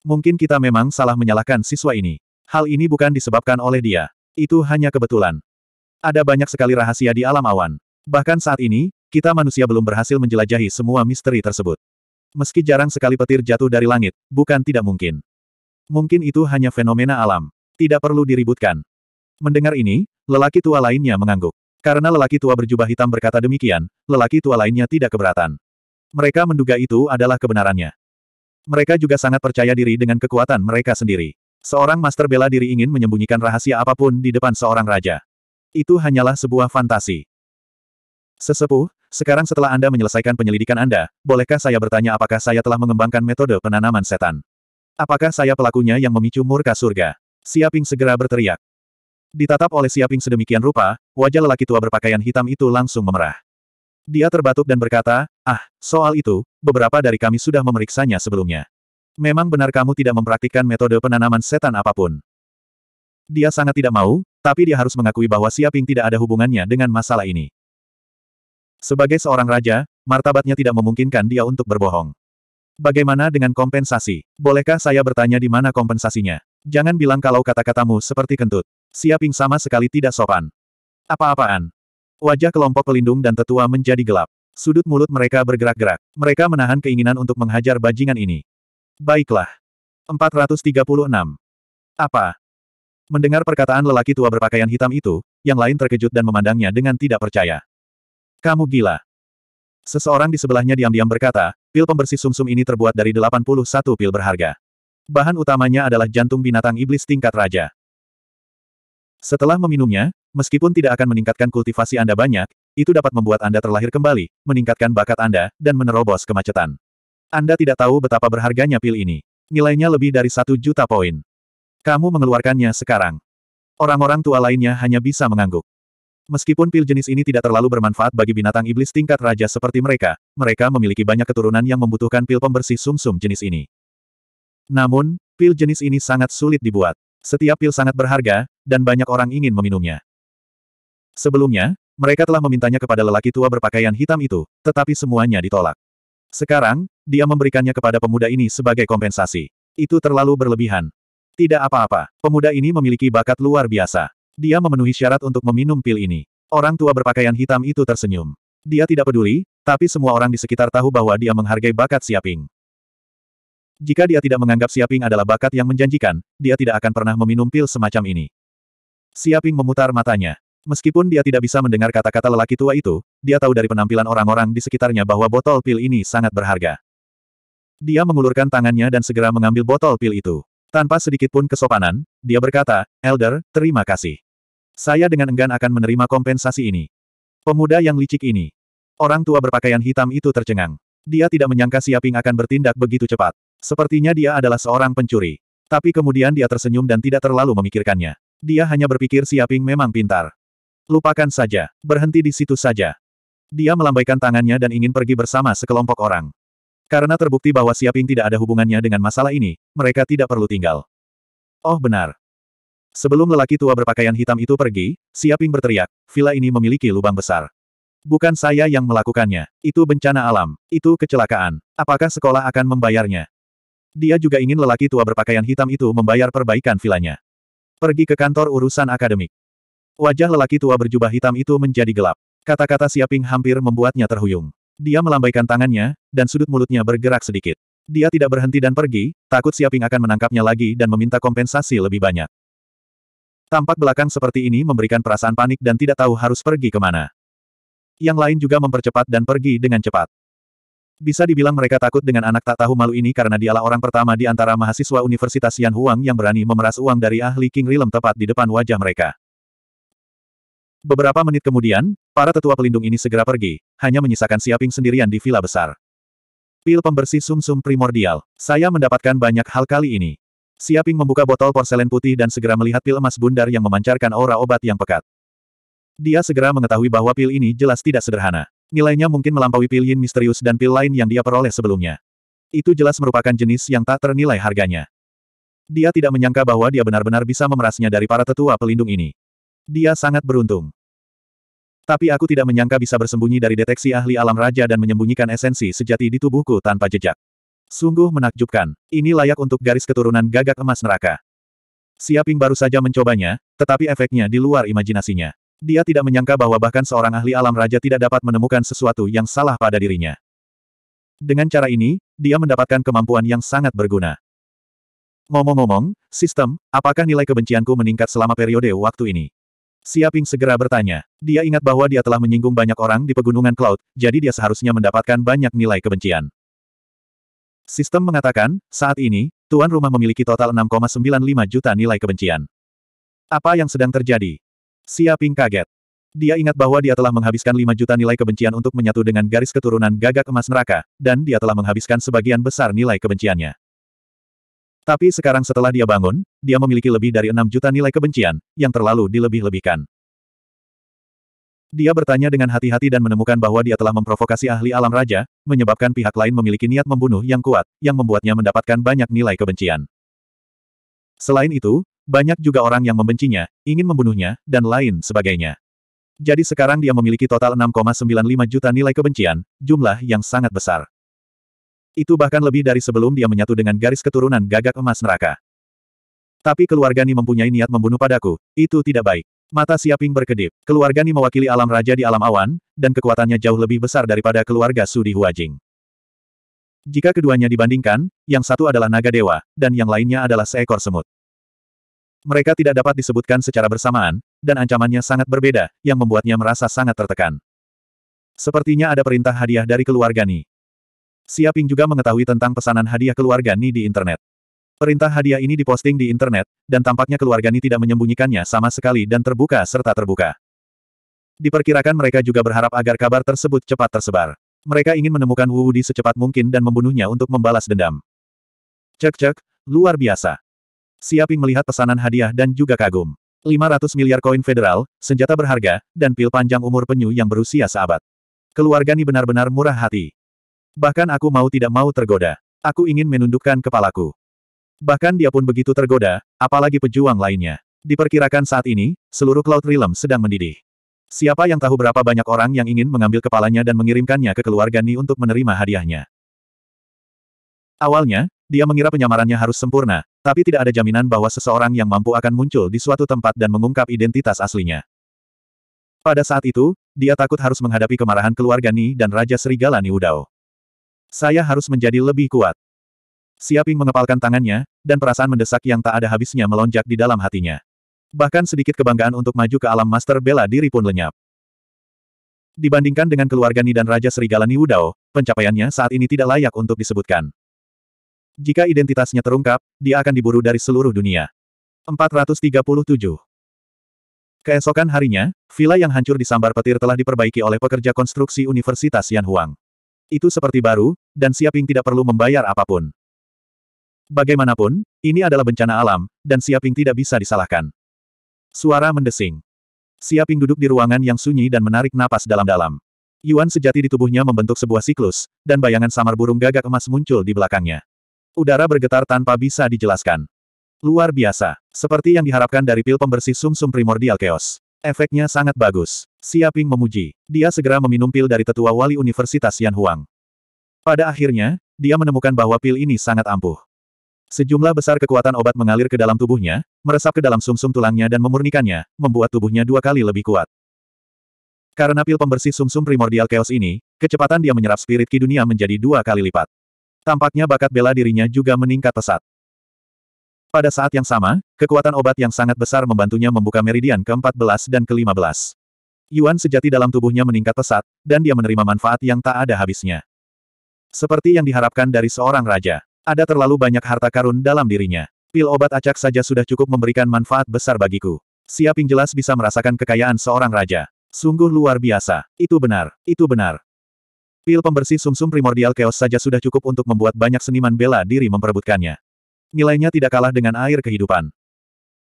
Mungkin kita memang salah menyalahkan siswa ini. Hal ini bukan disebabkan oleh dia. Itu hanya kebetulan. Ada banyak sekali rahasia di alam awan. Bahkan saat ini, kita manusia belum berhasil menjelajahi semua misteri tersebut. Meski jarang sekali petir jatuh dari langit, bukan tidak mungkin. Mungkin itu hanya fenomena alam. Tidak perlu diributkan. Mendengar ini, lelaki tua lainnya mengangguk. Karena lelaki tua berjubah hitam berkata demikian, lelaki tua lainnya tidak keberatan. Mereka menduga itu adalah kebenarannya. Mereka juga sangat percaya diri dengan kekuatan mereka sendiri. Seorang master bela diri ingin menyembunyikan rahasia apapun di depan seorang raja. Itu hanyalah sebuah fantasi. Sesepuh, sekarang setelah Anda menyelesaikan penyelidikan Anda, bolehkah saya bertanya apakah saya telah mengembangkan metode penanaman setan? Apakah saya pelakunya yang memicu murka surga? Siaping segera berteriak. Ditatap oleh Siaping sedemikian rupa, wajah lelaki tua berpakaian hitam itu langsung memerah. Dia terbatuk dan berkata, ah, soal itu, beberapa dari kami sudah memeriksanya sebelumnya. Memang benar kamu tidak mempraktikkan metode penanaman setan apapun. Dia sangat tidak mau, tapi dia harus mengakui bahwa Siaping tidak ada hubungannya dengan masalah ini. Sebagai seorang raja, martabatnya tidak memungkinkan dia untuk berbohong. Bagaimana dengan kompensasi? Bolehkah saya bertanya di mana kompensasinya? Jangan bilang kalau kata-katamu seperti kentut. Siaping sama sekali tidak sopan. Apa-apaan? Wajah kelompok pelindung dan tetua menjadi gelap. Sudut mulut mereka bergerak-gerak. Mereka menahan keinginan untuk menghajar bajingan ini. Baiklah. 436. Apa? Mendengar perkataan lelaki tua berpakaian hitam itu, yang lain terkejut dan memandangnya dengan tidak percaya. Kamu gila. Seseorang di sebelahnya diam-diam berkata, pil pembersih sumsum -sum ini terbuat dari 81 pil berharga. Bahan utamanya adalah jantung binatang iblis tingkat raja. Setelah meminumnya, meskipun tidak akan meningkatkan kultivasi Anda banyak, itu dapat membuat Anda terlahir kembali, meningkatkan bakat Anda, dan menerobos kemacetan. Anda tidak tahu betapa berharganya pil ini. Nilainya lebih dari satu juta poin. Kamu mengeluarkannya sekarang. Orang-orang tua lainnya hanya bisa mengangguk. Meskipun pil jenis ini tidak terlalu bermanfaat bagi binatang iblis tingkat raja seperti mereka, mereka memiliki banyak keturunan yang membutuhkan pil pembersih sumsum -sum jenis ini. Namun, pil jenis ini sangat sulit dibuat. Setiap pil sangat berharga, dan banyak orang ingin meminumnya. Sebelumnya, mereka telah memintanya kepada lelaki tua berpakaian hitam itu, tetapi semuanya ditolak. Sekarang, dia memberikannya kepada pemuda ini sebagai kompensasi. Itu terlalu berlebihan. Tidak apa-apa, pemuda ini memiliki bakat luar biasa. Dia memenuhi syarat untuk meminum pil ini. Orang tua berpakaian hitam itu tersenyum. Dia tidak peduli, tapi semua orang di sekitar tahu bahwa dia menghargai bakat Siaping. Jika dia tidak menganggap Siaping adalah bakat yang menjanjikan, dia tidak akan pernah meminum pil semacam ini. Siaping memutar matanya. Meskipun dia tidak bisa mendengar kata-kata lelaki tua itu, dia tahu dari penampilan orang-orang di sekitarnya bahwa botol pil ini sangat berharga. Dia mengulurkan tangannya dan segera mengambil botol pil itu. Tanpa sedikit pun kesopanan, dia berkata, Elder, terima kasih. Saya dengan enggan akan menerima kompensasi ini. Pemuda yang licik ini. Orang tua berpakaian hitam itu tercengang. Dia tidak menyangka Siaping akan bertindak begitu cepat. Sepertinya dia adalah seorang pencuri. Tapi kemudian dia tersenyum dan tidak terlalu memikirkannya. Dia hanya berpikir Siaping memang pintar. Lupakan saja. Berhenti di situ saja. Dia melambaikan tangannya dan ingin pergi bersama sekelompok orang. Karena terbukti bahwa Siaping tidak ada hubungannya dengan masalah ini, mereka tidak perlu tinggal. Oh benar, Sebelum lelaki tua berpakaian hitam itu pergi, Siaping berteriak, villa ini memiliki lubang besar. Bukan saya yang melakukannya. Itu bencana alam. Itu kecelakaan. Apakah sekolah akan membayarnya? Dia juga ingin lelaki tua berpakaian hitam itu membayar perbaikan vilanya. Pergi ke kantor urusan akademik. Wajah lelaki tua berjubah hitam itu menjadi gelap. Kata-kata Siaping hampir membuatnya terhuyung. Dia melambaikan tangannya, dan sudut mulutnya bergerak sedikit. Dia tidak berhenti dan pergi, takut Siaping akan menangkapnya lagi dan meminta kompensasi lebih banyak. Tampak belakang seperti ini memberikan perasaan panik dan tidak tahu harus pergi kemana. Yang lain juga mempercepat dan pergi dengan cepat. Bisa dibilang mereka takut dengan anak tak tahu malu ini karena dialah orang pertama di antara mahasiswa Universitas Yan Huang yang berani memeras uang dari ahli King Rilem tepat di depan wajah mereka. Beberapa menit kemudian, para tetua pelindung ini segera pergi, hanya menyisakan Siaping sendirian di villa besar. Pil pembersih sumsum -sum primordial. Saya mendapatkan banyak hal kali ini. Siaping membuka botol porselen putih dan segera melihat pil emas bundar yang memancarkan aura obat yang pekat. Dia segera mengetahui bahwa pil ini jelas tidak sederhana. Nilainya mungkin melampaui pil yin misterius dan pil lain yang dia peroleh sebelumnya. Itu jelas merupakan jenis yang tak ternilai harganya. Dia tidak menyangka bahwa dia benar-benar bisa memerasnya dari para tetua pelindung ini. Dia sangat beruntung. Tapi aku tidak menyangka bisa bersembunyi dari deteksi ahli alam raja dan menyembunyikan esensi sejati di tubuhku tanpa jejak. Sungguh menakjubkan. Ini layak untuk garis keturunan gagak emas neraka. Siaping baru saja mencobanya, tetapi efeknya di luar imajinasinya. Dia tidak menyangka bahwa bahkan seorang ahli alam raja tidak dapat menemukan sesuatu yang salah pada dirinya. Dengan cara ini, dia mendapatkan kemampuan yang sangat berguna. Ngomong-ngomong, sistem, apakah nilai kebencianku meningkat selama periode waktu ini? Siaping segera bertanya. Dia ingat bahwa dia telah menyinggung banyak orang di pegunungan Cloud, jadi dia seharusnya mendapatkan banyak nilai kebencian. Sistem mengatakan, saat ini, tuan rumah memiliki total 6,95 juta nilai kebencian. Apa yang sedang terjadi? Siaping kaget. Dia ingat bahwa dia telah menghabiskan 5 juta nilai kebencian untuk menyatu dengan garis keturunan gagak emas neraka, dan dia telah menghabiskan sebagian besar nilai kebenciannya. Tapi sekarang setelah dia bangun, dia memiliki lebih dari 6 juta nilai kebencian, yang terlalu dilebih-lebihkan. Dia bertanya dengan hati-hati dan menemukan bahwa dia telah memprovokasi ahli alam raja, menyebabkan pihak lain memiliki niat membunuh yang kuat, yang membuatnya mendapatkan banyak nilai kebencian. Selain itu, banyak juga orang yang membencinya, ingin membunuhnya, dan lain sebagainya. Jadi sekarang dia memiliki total 6,95 juta nilai kebencian, jumlah yang sangat besar. Itu bahkan lebih dari sebelum dia menyatu dengan garis keturunan gagak emas neraka. Tapi keluarga Ni mempunyai niat membunuh padaku, itu tidak baik. Mata Siaping berkedip. Keluarga Ni mewakili alam raja di alam awan, dan kekuatannya jauh lebih besar daripada keluarga Su di Huajing. Jika keduanya dibandingkan, yang satu adalah naga dewa, dan yang lainnya adalah seekor semut. Mereka tidak dapat disebutkan secara bersamaan, dan ancamannya sangat berbeda, yang membuatnya merasa sangat tertekan. Sepertinya ada perintah hadiah dari keluarga Ni. Siaping juga mengetahui tentang pesanan hadiah keluarga Ni di internet. Perintah hadiah ini diposting di internet, dan tampaknya keluarga Ni tidak menyembunyikannya sama sekali dan terbuka serta terbuka. Diperkirakan mereka juga berharap agar kabar tersebut cepat tersebar. Mereka ingin menemukan Wu Di secepat mungkin dan membunuhnya untuk membalas dendam. Cek-cek, luar biasa. Siaping melihat pesanan hadiah dan juga kagum. 500 miliar koin federal, senjata berharga, dan pil panjang umur penyu yang berusia seabad. Keluarga ini benar-benar murah hati. Bahkan aku mau tidak mau tergoda. Aku ingin menundukkan kepalaku. Bahkan dia pun begitu tergoda, apalagi pejuang lainnya. Diperkirakan saat ini, seluruh Cloud Realm sedang mendidih. Siapa yang tahu berapa banyak orang yang ingin mengambil kepalanya dan mengirimkannya ke keluarga Ni untuk menerima hadiahnya. Awalnya, dia mengira penyamarannya harus sempurna, tapi tidak ada jaminan bahwa seseorang yang mampu akan muncul di suatu tempat dan mengungkap identitas aslinya. Pada saat itu, dia takut harus menghadapi kemarahan keluarga Ni dan Raja Serigala Ni Saya harus menjadi lebih kuat. Siaping mengepalkan tangannya, dan perasaan mendesak yang tak ada habisnya melonjak di dalam hatinya. Bahkan sedikit kebanggaan untuk maju ke alam master bela diri pun lenyap. Dibandingkan dengan keluarga Ni dan Raja Serigala Ni pencapaiannya saat ini tidak layak untuk disebutkan. Jika identitasnya terungkap, dia akan diburu dari seluruh dunia. 437. Keesokan harinya, villa yang hancur di sambar petir telah diperbaiki oleh pekerja konstruksi Universitas Yanhuang. Itu seperti baru, dan Siaping tidak perlu membayar apapun. Bagaimanapun, ini adalah bencana alam, dan Siaping tidak bisa disalahkan. Suara mendesing. Siaping duduk di ruangan yang sunyi dan menarik napas dalam-dalam. Yuan sejati di tubuhnya membentuk sebuah siklus, dan bayangan samar burung gagak emas muncul di belakangnya. Udara bergetar tanpa bisa dijelaskan. Luar biasa. Seperti yang diharapkan dari pil pembersih sumsum -sum primordial chaos. Efeknya sangat bagus. Siaping memuji. Dia segera meminum pil dari tetua wali Universitas Yan Huang. Pada akhirnya, dia menemukan bahwa pil ini sangat ampuh. Sejumlah besar kekuatan obat mengalir ke dalam tubuhnya, meresap ke dalam sumsum -sum tulangnya dan memurnikannya, membuat tubuhnya dua kali lebih kuat. Karena pil pembersih sumsum -sum primordial chaos ini, kecepatan dia menyerap spirit ki dunia menjadi dua kali lipat. Tampaknya bakat bela dirinya juga meningkat pesat. Pada saat yang sama, kekuatan obat yang sangat besar membantunya membuka meridian ke-14 dan ke-15. Yuan sejati dalam tubuhnya meningkat pesat, dan dia menerima manfaat yang tak ada habisnya. Seperti yang diharapkan dari seorang raja, ada terlalu banyak harta karun dalam dirinya. Pil obat acak saja sudah cukup memberikan manfaat besar bagiku. Siap Siaping jelas bisa merasakan kekayaan seorang raja. Sungguh luar biasa. Itu benar, itu benar. Pil pembersih sumsum -sum primordial chaos saja sudah cukup untuk membuat banyak seniman bela diri memperebutkannya. Nilainya tidak kalah dengan air kehidupan.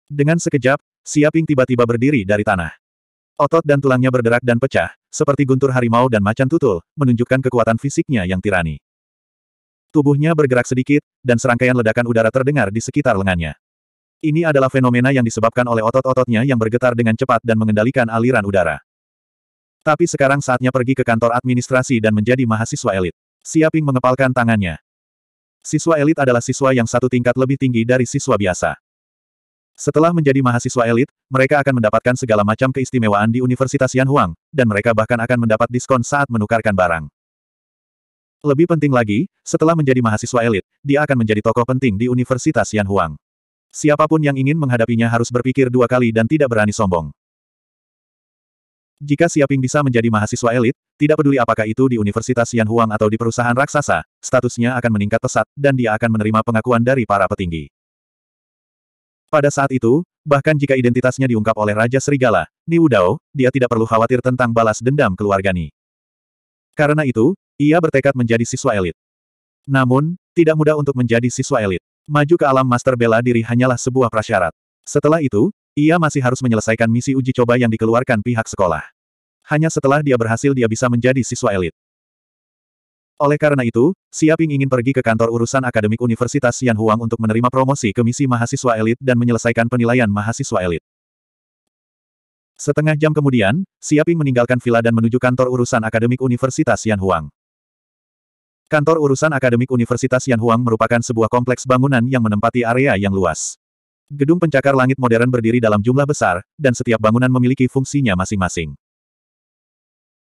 Dengan sekejap, Siaping tiba-tiba berdiri dari tanah. Otot dan tulangnya berderak dan pecah, seperti guntur harimau dan macan tutul, menunjukkan kekuatan fisiknya yang tirani. Tubuhnya bergerak sedikit, dan serangkaian ledakan udara terdengar di sekitar lengannya. Ini adalah fenomena yang disebabkan oleh otot-ototnya yang bergetar dengan cepat dan mengendalikan aliran udara. Tapi sekarang saatnya pergi ke kantor administrasi dan menjadi mahasiswa elit. Siaping mengepalkan tangannya. Siswa elit adalah siswa yang satu tingkat lebih tinggi dari siswa biasa. Setelah menjadi mahasiswa elit, mereka akan mendapatkan segala macam keistimewaan di Universitas Yanhuang, dan mereka bahkan akan mendapat diskon saat menukarkan barang. Lebih penting lagi, setelah menjadi mahasiswa elit, dia akan menjadi tokoh penting di Universitas Yanhuang. Siapapun yang ingin menghadapinya harus berpikir dua kali dan tidak berani sombong. Jika Siaping bisa menjadi mahasiswa elit, tidak peduli apakah itu di Universitas Yanhuang atau di perusahaan raksasa, statusnya akan meningkat pesat, dan dia akan menerima pengakuan dari para petinggi. Pada saat itu, bahkan jika identitasnya diungkap oleh Raja Serigala, Ni Dao, dia tidak perlu khawatir tentang balas dendam keluarga Ni. Karena itu, ia bertekad menjadi siswa elit. Namun, tidak mudah untuk menjadi siswa elit. Maju ke alam master bela diri hanyalah sebuah prasyarat. Setelah itu, ia masih harus menyelesaikan misi uji coba yang dikeluarkan pihak sekolah. Hanya setelah dia berhasil dia bisa menjadi siswa elit. Oleh karena itu, Siaping ingin pergi ke kantor urusan akademik Universitas Yan Huang untuk menerima promosi ke misi mahasiswa elit dan menyelesaikan penilaian mahasiswa elit. Setengah jam kemudian, Siaping meninggalkan villa dan menuju kantor urusan akademik Universitas Yan Huang. Kantor urusan akademik Universitas Yan Huang merupakan sebuah kompleks bangunan yang menempati area yang luas. Gedung pencakar langit modern berdiri dalam jumlah besar, dan setiap bangunan memiliki fungsinya masing-masing.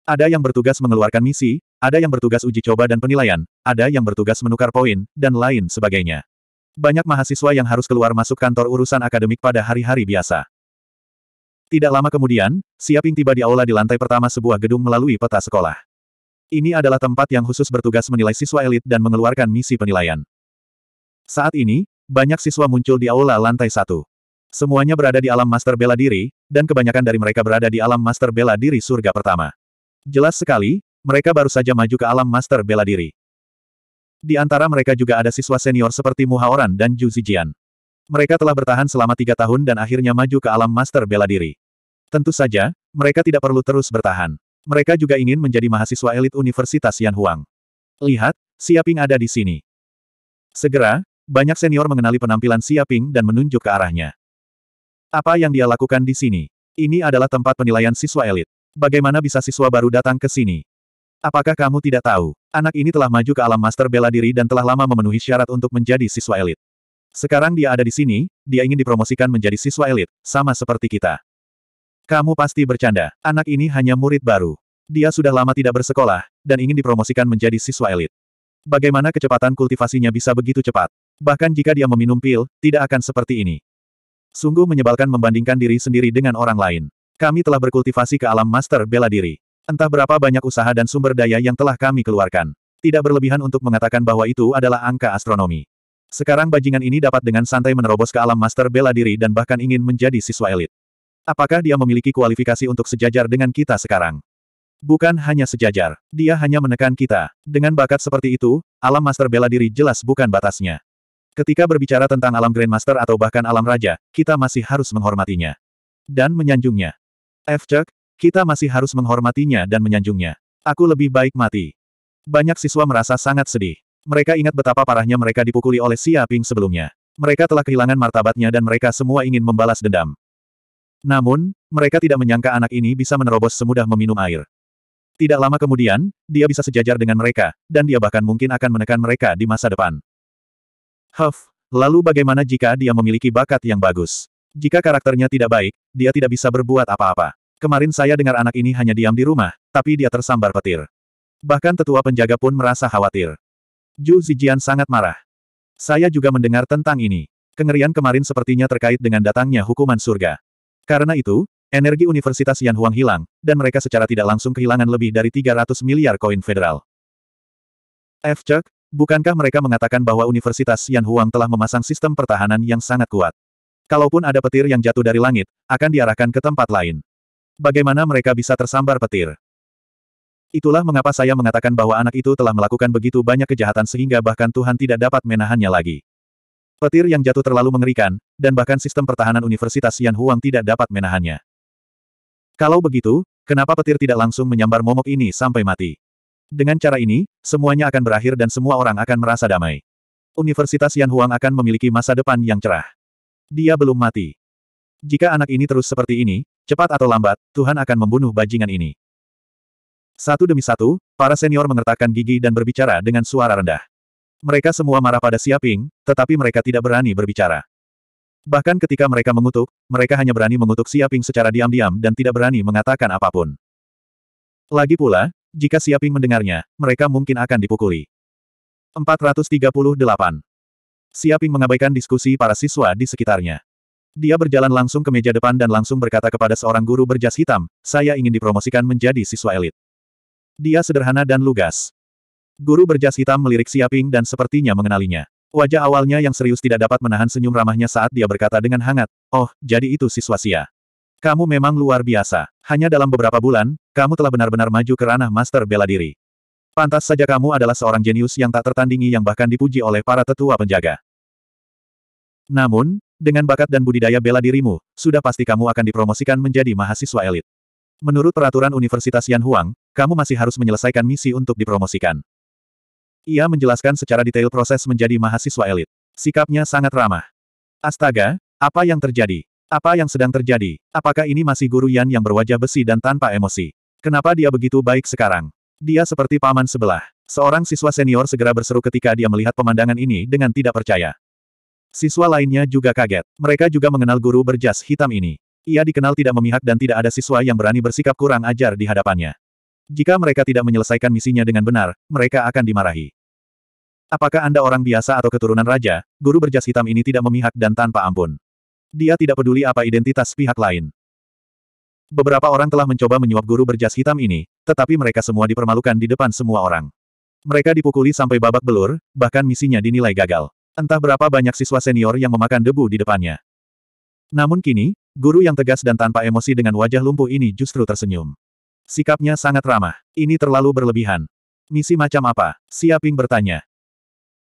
Ada yang bertugas mengeluarkan misi, ada yang bertugas uji coba dan penilaian, ada yang bertugas menukar poin, dan lain sebagainya. Banyak mahasiswa yang harus keluar masuk kantor urusan akademik pada hari-hari biasa. Tidak lama kemudian, Siaping tiba di aula di lantai pertama sebuah gedung melalui peta sekolah. Ini adalah tempat yang khusus bertugas menilai siswa elit dan mengeluarkan misi penilaian. Saat ini, banyak siswa muncul di aula lantai satu. Semuanya berada di alam master bela diri, dan kebanyakan dari mereka berada di alam master bela diri surga pertama. Jelas sekali, mereka baru saja maju ke alam master bela diri. Di antara mereka juga ada siswa senior seperti Muhaoran dan Zhu Zijian. Mereka telah bertahan selama tiga tahun dan akhirnya maju ke alam master bela diri. Tentu saja, mereka tidak perlu terus bertahan. Mereka juga ingin menjadi mahasiswa elit Universitas Yan Huang. Lihat, Siaping ada di sini. Segera, banyak senior mengenali penampilan Siaping dan menunjuk ke arahnya. Apa yang dia lakukan di sini? Ini adalah tempat penilaian siswa elit. Bagaimana bisa siswa baru datang ke sini? Apakah kamu tidak tahu? Anak ini telah maju ke alam master bela diri dan telah lama memenuhi syarat untuk menjadi siswa elit. Sekarang dia ada di sini, dia ingin dipromosikan menjadi siswa elit, sama seperti kita. Kamu pasti bercanda, anak ini hanya murid baru. Dia sudah lama tidak bersekolah, dan ingin dipromosikan menjadi siswa elit. Bagaimana kecepatan kultivasinya bisa begitu cepat? Bahkan jika dia meminum pil, tidak akan seperti ini. Sungguh menyebalkan membandingkan diri sendiri dengan orang lain. Kami telah berkultivasi ke alam master bela diri. Entah berapa banyak usaha dan sumber daya yang telah kami keluarkan. Tidak berlebihan untuk mengatakan bahwa itu adalah angka astronomi. Sekarang bajingan ini dapat dengan santai menerobos ke alam master bela diri dan bahkan ingin menjadi siswa elit. Apakah dia memiliki kualifikasi untuk sejajar dengan kita sekarang? Bukan hanya sejajar, dia hanya menekan kita. Dengan bakat seperti itu, alam master bela diri jelas bukan batasnya. Ketika berbicara tentang alam Grandmaster atau bahkan alam raja, kita masih harus menghormatinya. Dan menyanjungnya. F. Chuck, kita masih harus menghormatinya dan menyanjungnya. Aku lebih baik mati. Banyak siswa merasa sangat sedih. Mereka ingat betapa parahnya mereka dipukuli oleh Xia Ping sebelumnya. Mereka telah kehilangan martabatnya dan mereka semua ingin membalas dendam. Namun, mereka tidak menyangka anak ini bisa menerobos semudah meminum air. Tidak lama kemudian, dia bisa sejajar dengan mereka, dan dia bahkan mungkin akan menekan mereka di masa depan. Huff, lalu bagaimana jika dia memiliki bakat yang bagus? Jika karakternya tidak baik, dia tidak bisa berbuat apa-apa. Kemarin saya dengar anak ini hanya diam di rumah, tapi dia tersambar petir. Bahkan tetua penjaga pun merasa khawatir. Zhu Zijian sangat marah. Saya juga mendengar tentang ini. Kengerian kemarin sepertinya terkait dengan datangnya hukuman surga. Karena itu, energi Universitas Yan Huang hilang, dan mereka secara tidak langsung kehilangan lebih dari 300 miliar koin federal. F. Chuck. Bukankah mereka mengatakan bahwa Universitas Yan Huang telah memasang sistem pertahanan yang sangat kuat? Kalaupun ada petir yang jatuh dari langit, akan diarahkan ke tempat lain. Bagaimana mereka bisa tersambar petir? Itulah mengapa saya mengatakan bahwa anak itu telah melakukan begitu banyak kejahatan sehingga bahkan Tuhan tidak dapat menahannya lagi. Petir yang jatuh terlalu mengerikan, dan bahkan sistem pertahanan Universitas Yan Huang tidak dapat menahannya. Kalau begitu, kenapa petir tidak langsung menyambar momok ini sampai mati? Dengan cara ini, semuanya akan berakhir dan semua orang akan merasa damai. Universitas Yan Huang akan memiliki masa depan yang cerah. Dia belum mati. Jika anak ini terus seperti ini, cepat atau lambat, Tuhan akan membunuh bajingan ini. Satu demi satu, para senior mengertakkan gigi dan berbicara dengan suara rendah. Mereka semua marah pada Siaping, tetapi mereka tidak berani berbicara. Bahkan ketika mereka mengutuk, mereka hanya berani mengutuk Siaping secara diam-diam dan tidak berani mengatakan apapun. Lagi pula, jika Siaping mendengarnya, mereka mungkin akan dipukuli. 438. Siaping mengabaikan diskusi para siswa di sekitarnya. Dia berjalan langsung ke meja depan dan langsung berkata kepada seorang guru berjas hitam, saya ingin dipromosikan menjadi siswa elit. Dia sederhana dan lugas. Guru berjas hitam melirik Siaping dan sepertinya mengenalinya. Wajah awalnya yang serius tidak dapat menahan senyum ramahnya saat dia berkata dengan hangat, oh, jadi itu siswa Sia. Kamu memang luar biasa. Hanya dalam beberapa bulan, kamu telah benar-benar maju ke ranah master bela diri. Pantas saja kamu adalah seorang jenius yang tak tertandingi yang bahkan dipuji oleh para tetua penjaga. Namun, dengan bakat dan budidaya bela dirimu, sudah pasti kamu akan dipromosikan menjadi mahasiswa elit. Menurut peraturan Universitas Yan Huang, kamu masih harus menyelesaikan misi untuk dipromosikan. Ia menjelaskan secara detail proses menjadi mahasiswa elit. Sikapnya sangat ramah. Astaga, apa yang terjadi? Apa yang sedang terjadi? Apakah ini masih guru Yan yang berwajah besi dan tanpa emosi? Kenapa dia begitu baik sekarang? Dia seperti paman sebelah. Seorang siswa senior segera berseru ketika dia melihat pemandangan ini dengan tidak percaya. Siswa lainnya juga kaget. Mereka juga mengenal guru berjas hitam ini. Ia dikenal tidak memihak dan tidak ada siswa yang berani bersikap kurang ajar di hadapannya. Jika mereka tidak menyelesaikan misinya dengan benar, mereka akan dimarahi. Apakah Anda orang biasa atau keturunan raja? Guru berjas hitam ini tidak memihak dan tanpa ampun. Dia tidak peduli apa identitas pihak lain. Beberapa orang telah mencoba menyuap guru berjas hitam ini, tetapi mereka semua dipermalukan di depan semua orang. Mereka dipukuli sampai babak belur, bahkan misinya dinilai gagal. Entah berapa banyak siswa senior yang memakan debu di depannya. Namun kini, guru yang tegas dan tanpa emosi dengan wajah lumpuh ini justru tersenyum. Sikapnya sangat ramah. Ini terlalu berlebihan. Misi macam apa? Siaping bertanya.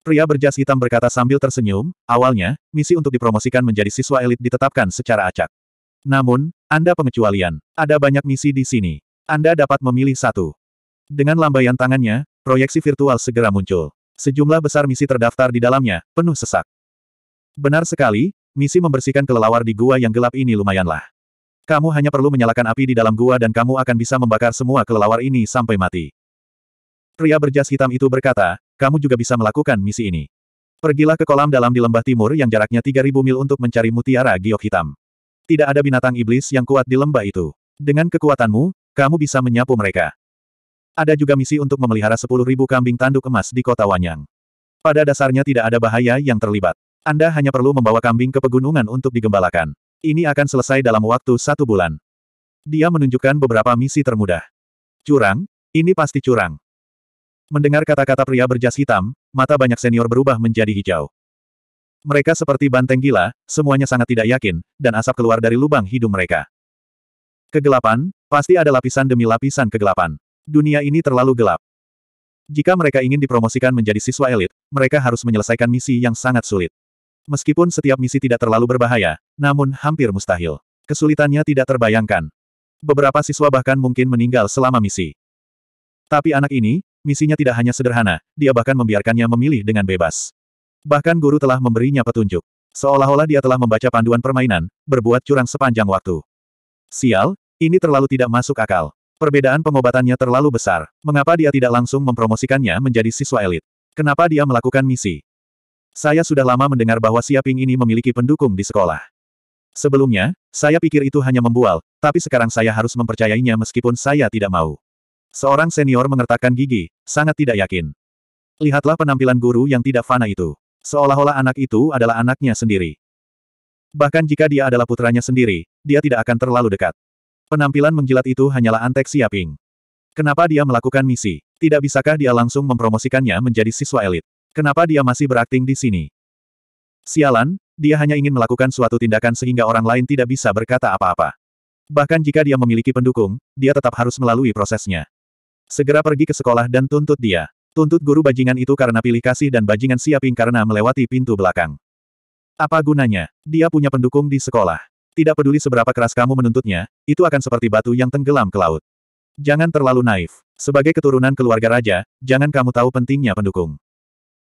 Pria berjas hitam berkata sambil tersenyum, awalnya, misi untuk dipromosikan menjadi siswa elit ditetapkan secara acak. Namun, Anda pengecualian. Ada banyak misi di sini. Anda dapat memilih satu. Dengan lambaian tangannya, proyeksi virtual segera muncul. Sejumlah besar misi terdaftar di dalamnya, penuh sesak. Benar sekali, misi membersihkan kelelawar di gua yang gelap ini lumayanlah. Kamu hanya perlu menyalakan api di dalam gua dan kamu akan bisa membakar semua kelelawar ini sampai mati. Pria berjas hitam itu berkata, kamu juga bisa melakukan misi ini. Pergilah ke kolam dalam di lembah timur yang jaraknya 3000 mil untuk mencari mutiara giok hitam. Tidak ada binatang iblis yang kuat di lembah itu. Dengan kekuatanmu, kamu bisa menyapu mereka. Ada juga misi untuk memelihara 10.000 kambing tanduk emas di kota Wanyang. Pada dasarnya tidak ada bahaya yang terlibat. Anda hanya perlu membawa kambing ke pegunungan untuk digembalakan. Ini akan selesai dalam waktu satu bulan. Dia menunjukkan beberapa misi termudah. Curang, ini pasti curang. Mendengar kata-kata pria berjas hitam, mata banyak senior berubah menjadi hijau. Mereka seperti banteng gila, semuanya sangat tidak yakin, dan asap keluar dari lubang hidung mereka. Kegelapan, pasti ada lapisan demi lapisan kegelapan. Dunia ini terlalu gelap. Jika mereka ingin dipromosikan menjadi siswa elit, mereka harus menyelesaikan misi yang sangat sulit. Meskipun setiap misi tidak terlalu berbahaya, namun hampir mustahil. Kesulitannya tidak terbayangkan. Beberapa siswa bahkan mungkin meninggal selama misi. Tapi anak ini, misinya tidak hanya sederhana, dia bahkan membiarkannya memilih dengan bebas. Bahkan guru telah memberinya petunjuk. Seolah-olah dia telah membaca panduan permainan, berbuat curang sepanjang waktu. Sial, ini terlalu tidak masuk akal. Perbedaan pengobatannya terlalu besar. Mengapa dia tidak langsung mempromosikannya menjadi siswa elit? Kenapa dia melakukan misi? Saya sudah lama mendengar bahwa Siaping ini memiliki pendukung di sekolah. Sebelumnya, saya pikir itu hanya membual, tapi sekarang saya harus mempercayainya meskipun saya tidak mau. Seorang senior mengertakkan gigi, sangat tidak yakin. Lihatlah penampilan guru yang tidak fana itu. Seolah-olah anak itu adalah anaknya sendiri. Bahkan jika dia adalah putranya sendiri, dia tidak akan terlalu dekat. Penampilan menjilat itu hanyalah antek siaping. Kenapa dia melakukan misi? Tidak bisakah dia langsung mempromosikannya menjadi siswa elit? Kenapa dia masih berakting di sini? Sialan, dia hanya ingin melakukan suatu tindakan sehingga orang lain tidak bisa berkata apa-apa. Bahkan jika dia memiliki pendukung, dia tetap harus melalui prosesnya. Segera pergi ke sekolah dan tuntut dia. Tuntut guru bajingan itu karena pilih kasih dan bajingan siaping karena melewati pintu belakang. Apa gunanya? Dia punya pendukung di sekolah. Tidak peduli seberapa keras kamu menuntutnya, itu akan seperti batu yang tenggelam ke laut. Jangan terlalu naif. Sebagai keturunan keluarga raja, jangan kamu tahu pentingnya pendukung.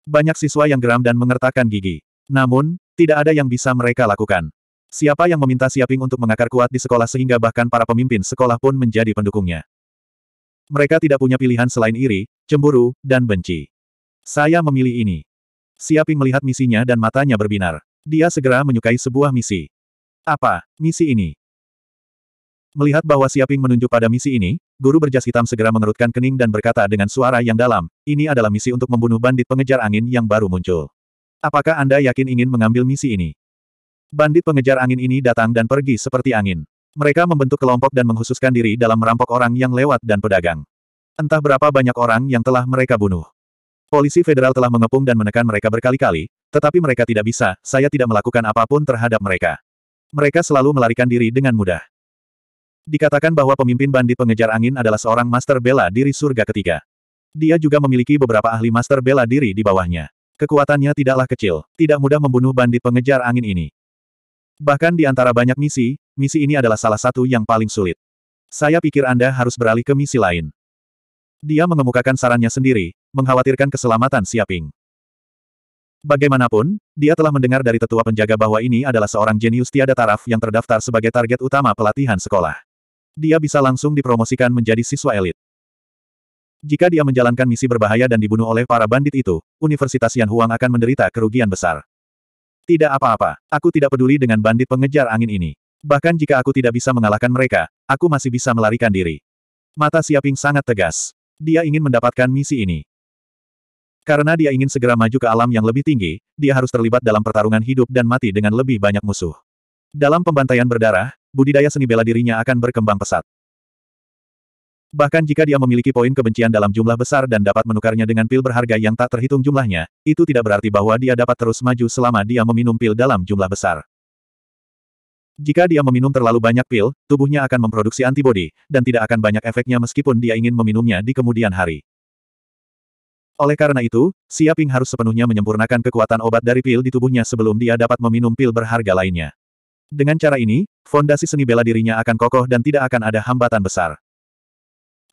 Banyak siswa yang geram dan mengertakkan gigi. Namun, tidak ada yang bisa mereka lakukan. Siapa yang meminta Siaping untuk mengakar kuat di sekolah sehingga bahkan para pemimpin sekolah pun menjadi pendukungnya? Mereka tidak punya pilihan selain iri, cemburu, dan benci. Saya memilih ini. Siaping melihat misinya dan matanya berbinar. Dia segera menyukai sebuah misi. Apa, misi ini? Melihat bahwa Siaping menunjuk pada misi ini, guru berjas hitam segera mengerutkan kening dan berkata dengan suara yang dalam, ini adalah misi untuk membunuh bandit pengejar angin yang baru muncul. Apakah Anda yakin ingin mengambil misi ini? Bandit pengejar angin ini datang dan pergi seperti angin. Mereka membentuk kelompok dan menghususkan diri dalam merampok orang yang lewat dan pedagang. Entah berapa banyak orang yang telah mereka bunuh. Polisi federal telah mengepung dan menekan mereka berkali-kali, tetapi mereka tidak bisa, saya tidak melakukan apapun terhadap mereka. Mereka selalu melarikan diri dengan mudah. Dikatakan bahwa pemimpin bandit pengejar angin adalah seorang master bela diri surga ketiga. Dia juga memiliki beberapa ahli master bela diri di bawahnya. Kekuatannya tidaklah kecil, tidak mudah membunuh bandit pengejar angin ini. Bahkan di antara banyak misi, misi ini adalah salah satu yang paling sulit. Saya pikir Anda harus beralih ke misi lain. Dia mengemukakan sarannya sendiri, mengkhawatirkan keselamatan Siaping. Bagaimanapun, dia telah mendengar dari tetua penjaga bahwa ini adalah seorang jenius tiada taraf yang terdaftar sebagai target utama pelatihan sekolah. Dia bisa langsung dipromosikan menjadi siswa elit. Jika dia menjalankan misi berbahaya dan dibunuh oleh para bandit itu, Universitas Yan Huang akan menderita kerugian besar. Tidak apa-apa, aku tidak peduli dengan bandit pengejar angin ini. Bahkan jika aku tidak bisa mengalahkan mereka, aku masih bisa melarikan diri. Mata Siaping sangat tegas. Dia ingin mendapatkan misi ini. Karena dia ingin segera maju ke alam yang lebih tinggi, dia harus terlibat dalam pertarungan hidup dan mati dengan lebih banyak musuh. Dalam pembantaian berdarah, budidaya seni bela dirinya akan berkembang pesat. Bahkan jika dia memiliki poin kebencian dalam jumlah besar dan dapat menukarnya dengan pil berharga yang tak terhitung jumlahnya, itu tidak berarti bahwa dia dapat terus maju selama dia meminum pil dalam jumlah besar. Jika dia meminum terlalu banyak pil, tubuhnya akan memproduksi antibodi, dan tidak akan banyak efeknya meskipun dia ingin meminumnya di kemudian hari. Oleh karena itu, Siaping harus sepenuhnya menyempurnakan kekuatan obat dari pil di tubuhnya sebelum dia dapat meminum pil berharga lainnya. Dengan cara ini, fondasi seni bela dirinya akan kokoh dan tidak akan ada hambatan besar.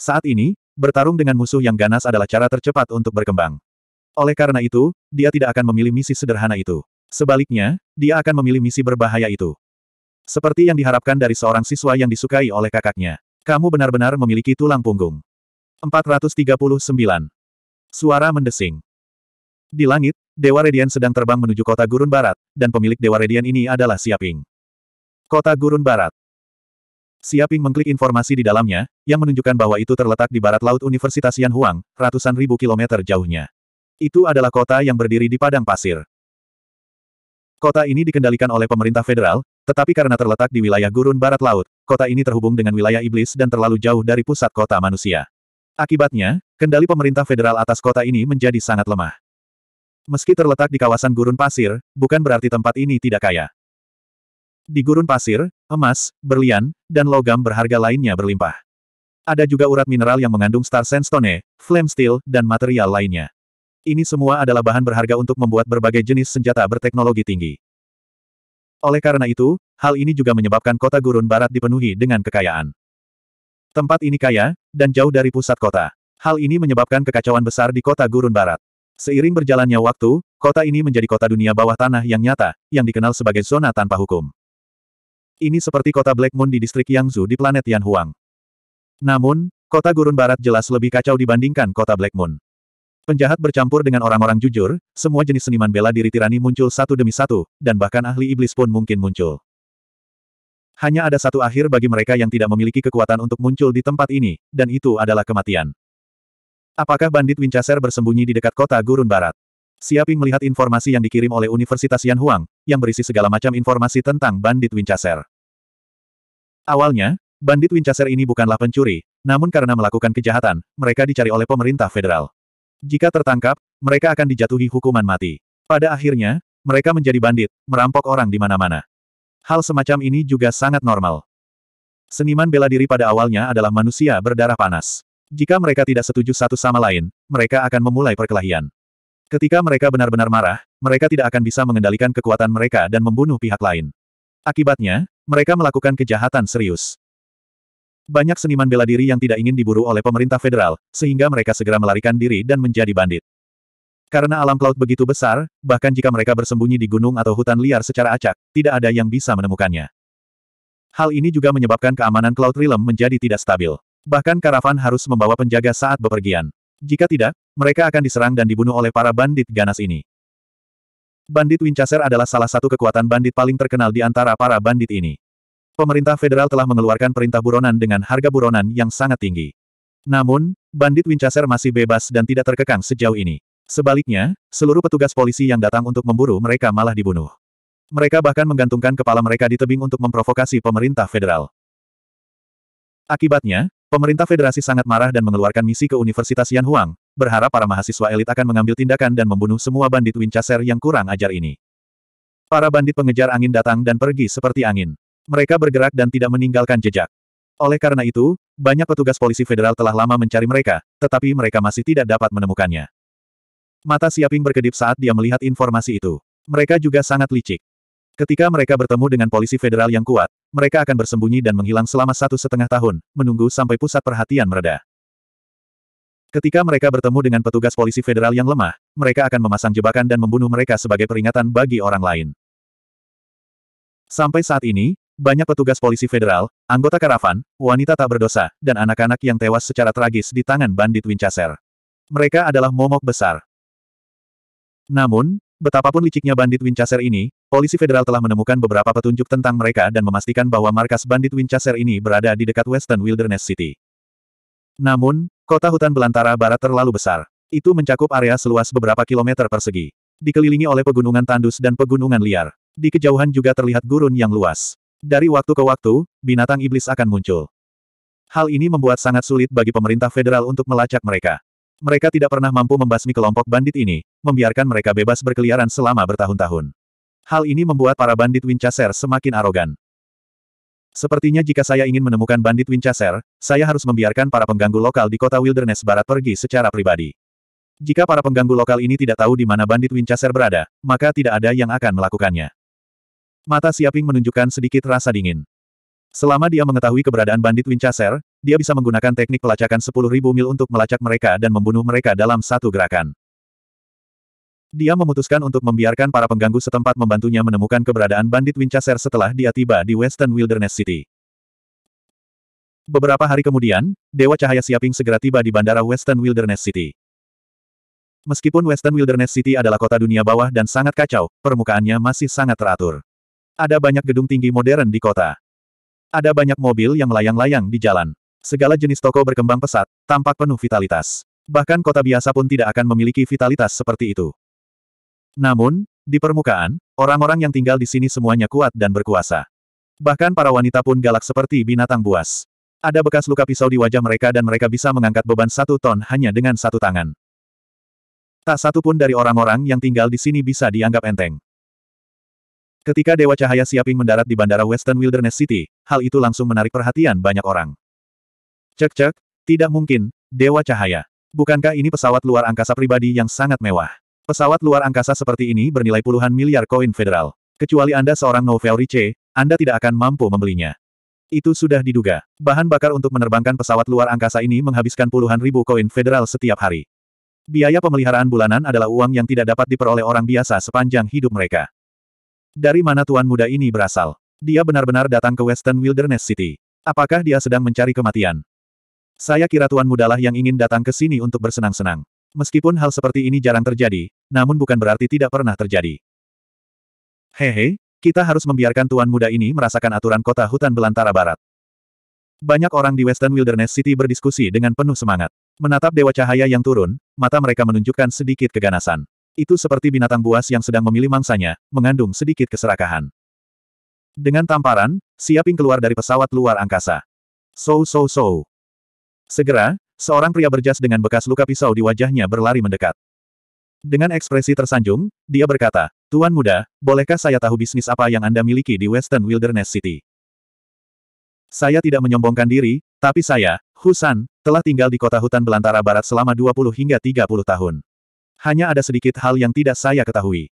Saat ini, bertarung dengan musuh yang ganas adalah cara tercepat untuk berkembang. Oleh karena itu, dia tidak akan memilih misi sederhana itu. Sebaliknya, dia akan memilih misi berbahaya itu. Seperti yang diharapkan dari seorang siswa yang disukai oleh kakaknya. Kamu benar-benar memiliki tulang punggung. 439. Suara mendesing. Di langit, Dewa redian sedang terbang menuju kota Gurun Barat, dan pemilik Dewa redian ini adalah Siaping. Kota Gurun Barat. Siaping mengklik informasi di dalamnya, yang menunjukkan bahwa itu terletak di barat laut Universitas Yanhuang, ratusan ribu kilometer jauhnya. Itu adalah kota yang berdiri di padang pasir. Kota ini dikendalikan oleh pemerintah federal, tetapi karena terletak di wilayah gurun barat laut, kota ini terhubung dengan wilayah iblis dan terlalu jauh dari pusat kota manusia. Akibatnya, kendali pemerintah federal atas kota ini menjadi sangat lemah. Meski terletak di kawasan gurun pasir, bukan berarti tempat ini tidak kaya. Di gurun pasir, emas, berlian, dan logam berharga lainnya berlimpah. Ada juga urat mineral yang mengandung star sandstone, flame steel, dan material lainnya. Ini semua adalah bahan berharga untuk membuat berbagai jenis senjata berteknologi tinggi. Oleh karena itu, hal ini juga menyebabkan kota gurun barat dipenuhi dengan kekayaan. Tempat ini kaya, dan jauh dari pusat kota. Hal ini menyebabkan kekacauan besar di kota gurun barat. Seiring berjalannya waktu, kota ini menjadi kota dunia bawah tanah yang nyata, yang dikenal sebagai zona tanpa hukum. Ini seperti kota Black Moon di distrik Yangzu di planet Yanhuang. Namun, kota Gurun Barat jelas lebih kacau dibandingkan kota Black Moon. Penjahat bercampur dengan orang-orang jujur, semua jenis seniman bela diri tirani muncul satu demi satu, dan bahkan ahli iblis pun mungkin muncul. Hanya ada satu akhir bagi mereka yang tidak memiliki kekuatan untuk muncul di tempat ini, dan itu adalah kematian. Apakah bandit Winchester bersembunyi di dekat kota Gurun Barat? Siaping melihat informasi yang dikirim oleh Universitas Yanhuang, yang berisi segala macam informasi tentang bandit Winchester. Awalnya, bandit Winchester ini bukanlah pencuri, namun karena melakukan kejahatan, mereka dicari oleh pemerintah federal. Jika tertangkap, mereka akan dijatuhi hukuman mati. Pada akhirnya, mereka menjadi bandit, merampok orang di mana-mana. Hal semacam ini juga sangat normal. Seniman bela diri pada awalnya adalah manusia berdarah panas. Jika mereka tidak setuju satu sama lain, mereka akan memulai perkelahian. Ketika mereka benar-benar marah, mereka tidak akan bisa mengendalikan kekuatan mereka dan membunuh pihak lain. Akibatnya, mereka melakukan kejahatan serius. Banyak seniman bela diri yang tidak ingin diburu oleh pemerintah federal, sehingga mereka segera melarikan diri dan menjadi bandit. Karena alam laut begitu besar, bahkan jika mereka bersembunyi di gunung atau hutan liar secara acak, tidak ada yang bisa menemukannya. Hal ini juga menyebabkan keamanan Cloud Realm menjadi tidak stabil. Bahkan karavan harus membawa penjaga saat bepergian. Jika tidak, mereka akan diserang dan dibunuh oleh para bandit ganas ini. Bandit Winchester adalah salah satu kekuatan bandit paling terkenal di antara para bandit ini pemerintah federal telah mengeluarkan perintah buronan dengan harga buronan yang sangat tinggi. Namun, bandit Winchester masih bebas dan tidak terkekang sejauh ini. Sebaliknya, seluruh petugas polisi yang datang untuk memburu mereka malah dibunuh. Mereka bahkan menggantungkan kepala mereka di tebing untuk memprovokasi pemerintah federal. Akibatnya, pemerintah federasi sangat marah dan mengeluarkan misi ke Universitas Yanhuang, berharap para mahasiswa elit akan mengambil tindakan dan membunuh semua bandit Winchester yang kurang ajar ini. Para bandit pengejar angin datang dan pergi seperti angin mereka bergerak dan tidak meninggalkan jejak. Oleh karena itu, banyak petugas polisi federal telah lama mencari mereka, tetapi mereka masih tidak dapat menemukannya. Mata Siaping berkedip saat dia melihat informasi itu. Mereka juga sangat licik. Ketika mereka bertemu dengan polisi federal yang kuat, mereka akan bersembunyi dan menghilang selama satu setengah tahun, menunggu sampai pusat perhatian mereda. Ketika mereka bertemu dengan petugas polisi federal yang lemah, mereka akan memasang jebakan dan membunuh mereka sebagai peringatan bagi orang lain. Sampai saat ini, banyak petugas polisi federal, anggota karavan, wanita tak berdosa, dan anak-anak yang tewas secara tragis di tangan bandit Winchester. Mereka adalah momok besar. Namun, betapapun liciknya bandit Winchester ini, polisi federal telah menemukan beberapa petunjuk tentang mereka dan memastikan bahwa markas bandit Winchester ini berada di dekat Western Wilderness City. Namun, kota hutan belantara barat terlalu besar. Itu mencakup area seluas beberapa kilometer persegi. Dikelilingi oleh pegunungan tandus dan pegunungan liar. Di kejauhan juga terlihat gurun yang luas. Dari waktu ke waktu, binatang iblis akan muncul. Hal ini membuat sangat sulit bagi pemerintah federal untuk melacak mereka. Mereka tidak pernah mampu membasmi kelompok bandit ini, membiarkan mereka bebas berkeliaran selama bertahun-tahun. Hal ini membuat para bandit Winchester semakin arogan. Sepertinya jika saya ingin menemukan bandit Winchester, saya harus membiarkan para pengganggu lokal di kota Wilderness Barat pergi secara pribadi. Jika para pengganggu lokal ini tidak tahu di mana bandit Winchester berada, maka tidak ada yang akan melakukannya. Mata Siaping menunjukkan sedikit rasa dingin. Selama dia mengetahui keberadaan bandit Winchester, dia bisa menggunakan teknik pelacakan 10.000 mil untuk melacak mereka dan membunuh mereka dalam satu gerakan. Dia memutuskan untuk membiarkan para pengganggu setempat membantunya menemukan keberadaan bandit Winchester setelah dia tiba di Western Wilderness City. Beberapa hari kemudian, Dewa Cahaya Siaping segera tiba di bandara Western Wilderness City. Meskipun Western Wilderness City adalah kota dunia bawah dan sangat kacau, permukaannya masih sangat teratur. Ada banyak gedung tinggi modern di kota. Ada banyak mobil yang melayang-layang di jalan. Segala jenis toko berkembang pesat, tampak penuh vitalitas. Bahkan kota biasa pun tidak akan memiliki vitalitas seperti itu. Namun, di permukaan, orang-orang yang tinggal di sini semuanya kuat dan berkuasa. Bahkan para wanita pun galak seperti binatang buas. Ada bekas luka pisau di wajah mereka dan mereka bisa mengangkat beban satu ton hanya dengan satu tangan. Tak satu pun dari orang-orang yang tinggal di sini bisa dianggap enteng. Ketika Dewa Cahaya Siaping mendarat di Bandara Western Wilderness City, hal itu langsung menarik perhatian banyak orang. Cek-cek, tidak mungkin, Dewa Cahaya. Bukankah ini pesawat luar angkasa pribadi yang sangat mewah? Pesawat luar angkasa seperti ini bernilai puluhan miliar koin federal. Kecuali Anda seorang Rice, Anda tidak akan mampu membelinya. Itu sudah diduga. Bahan bakar untuk menerbangkan pesawat luar angkasa ini menghabiskan puluhan ribu koin federal setiap hari. Biaya pemeliharaan bulanan adalah uang yang tidak dapat diperoleh orang biasa sepanjang hidup mereka. Dari mana tuan muda ini berasal? Dia benar-benar datang ke Western Wilderness City. Apakah dia sedang mencari kematian? Saya kira tuan mudalah yang ingin datang ke sini untuk bersenang-senang. Meskipun hal seperti ini jarang terjadi, namun bukan berarti tidak pernah terjadi. Hehe, kita harus membiarkan tuan muda ini merasakan aturan kota hutan belantara barat. Banyak orang di Western Wilderness City berdiskusi dengan penuh semangat. Menatap Dewa Cahaya yang turun, mata mereka menunjukkan sedikit keganasan. Itu seperti binatang buas yang sedang memilih mangsanya, mengandung sedikit keserakahan. Dengan tamparan, Siaping keluar dari pesawat luar angkasa. So so so. Segera, seorang pria berjas dengan bekas luka pisau di wajahnya berlari mendekat. Dengan ekspresi tersanjung, dia berkata, Tuan muda, bolehkah saya tahu bisnis apa yang Anda miliki di Western Wilderness City? Saya tidak menyombongkan diri, tapi saya, Husan, telah tinggal di kota hutan belantara barat selama 20 hingga 30 tahun. Hanya ada sedikit hal yang tidak saya ketahui.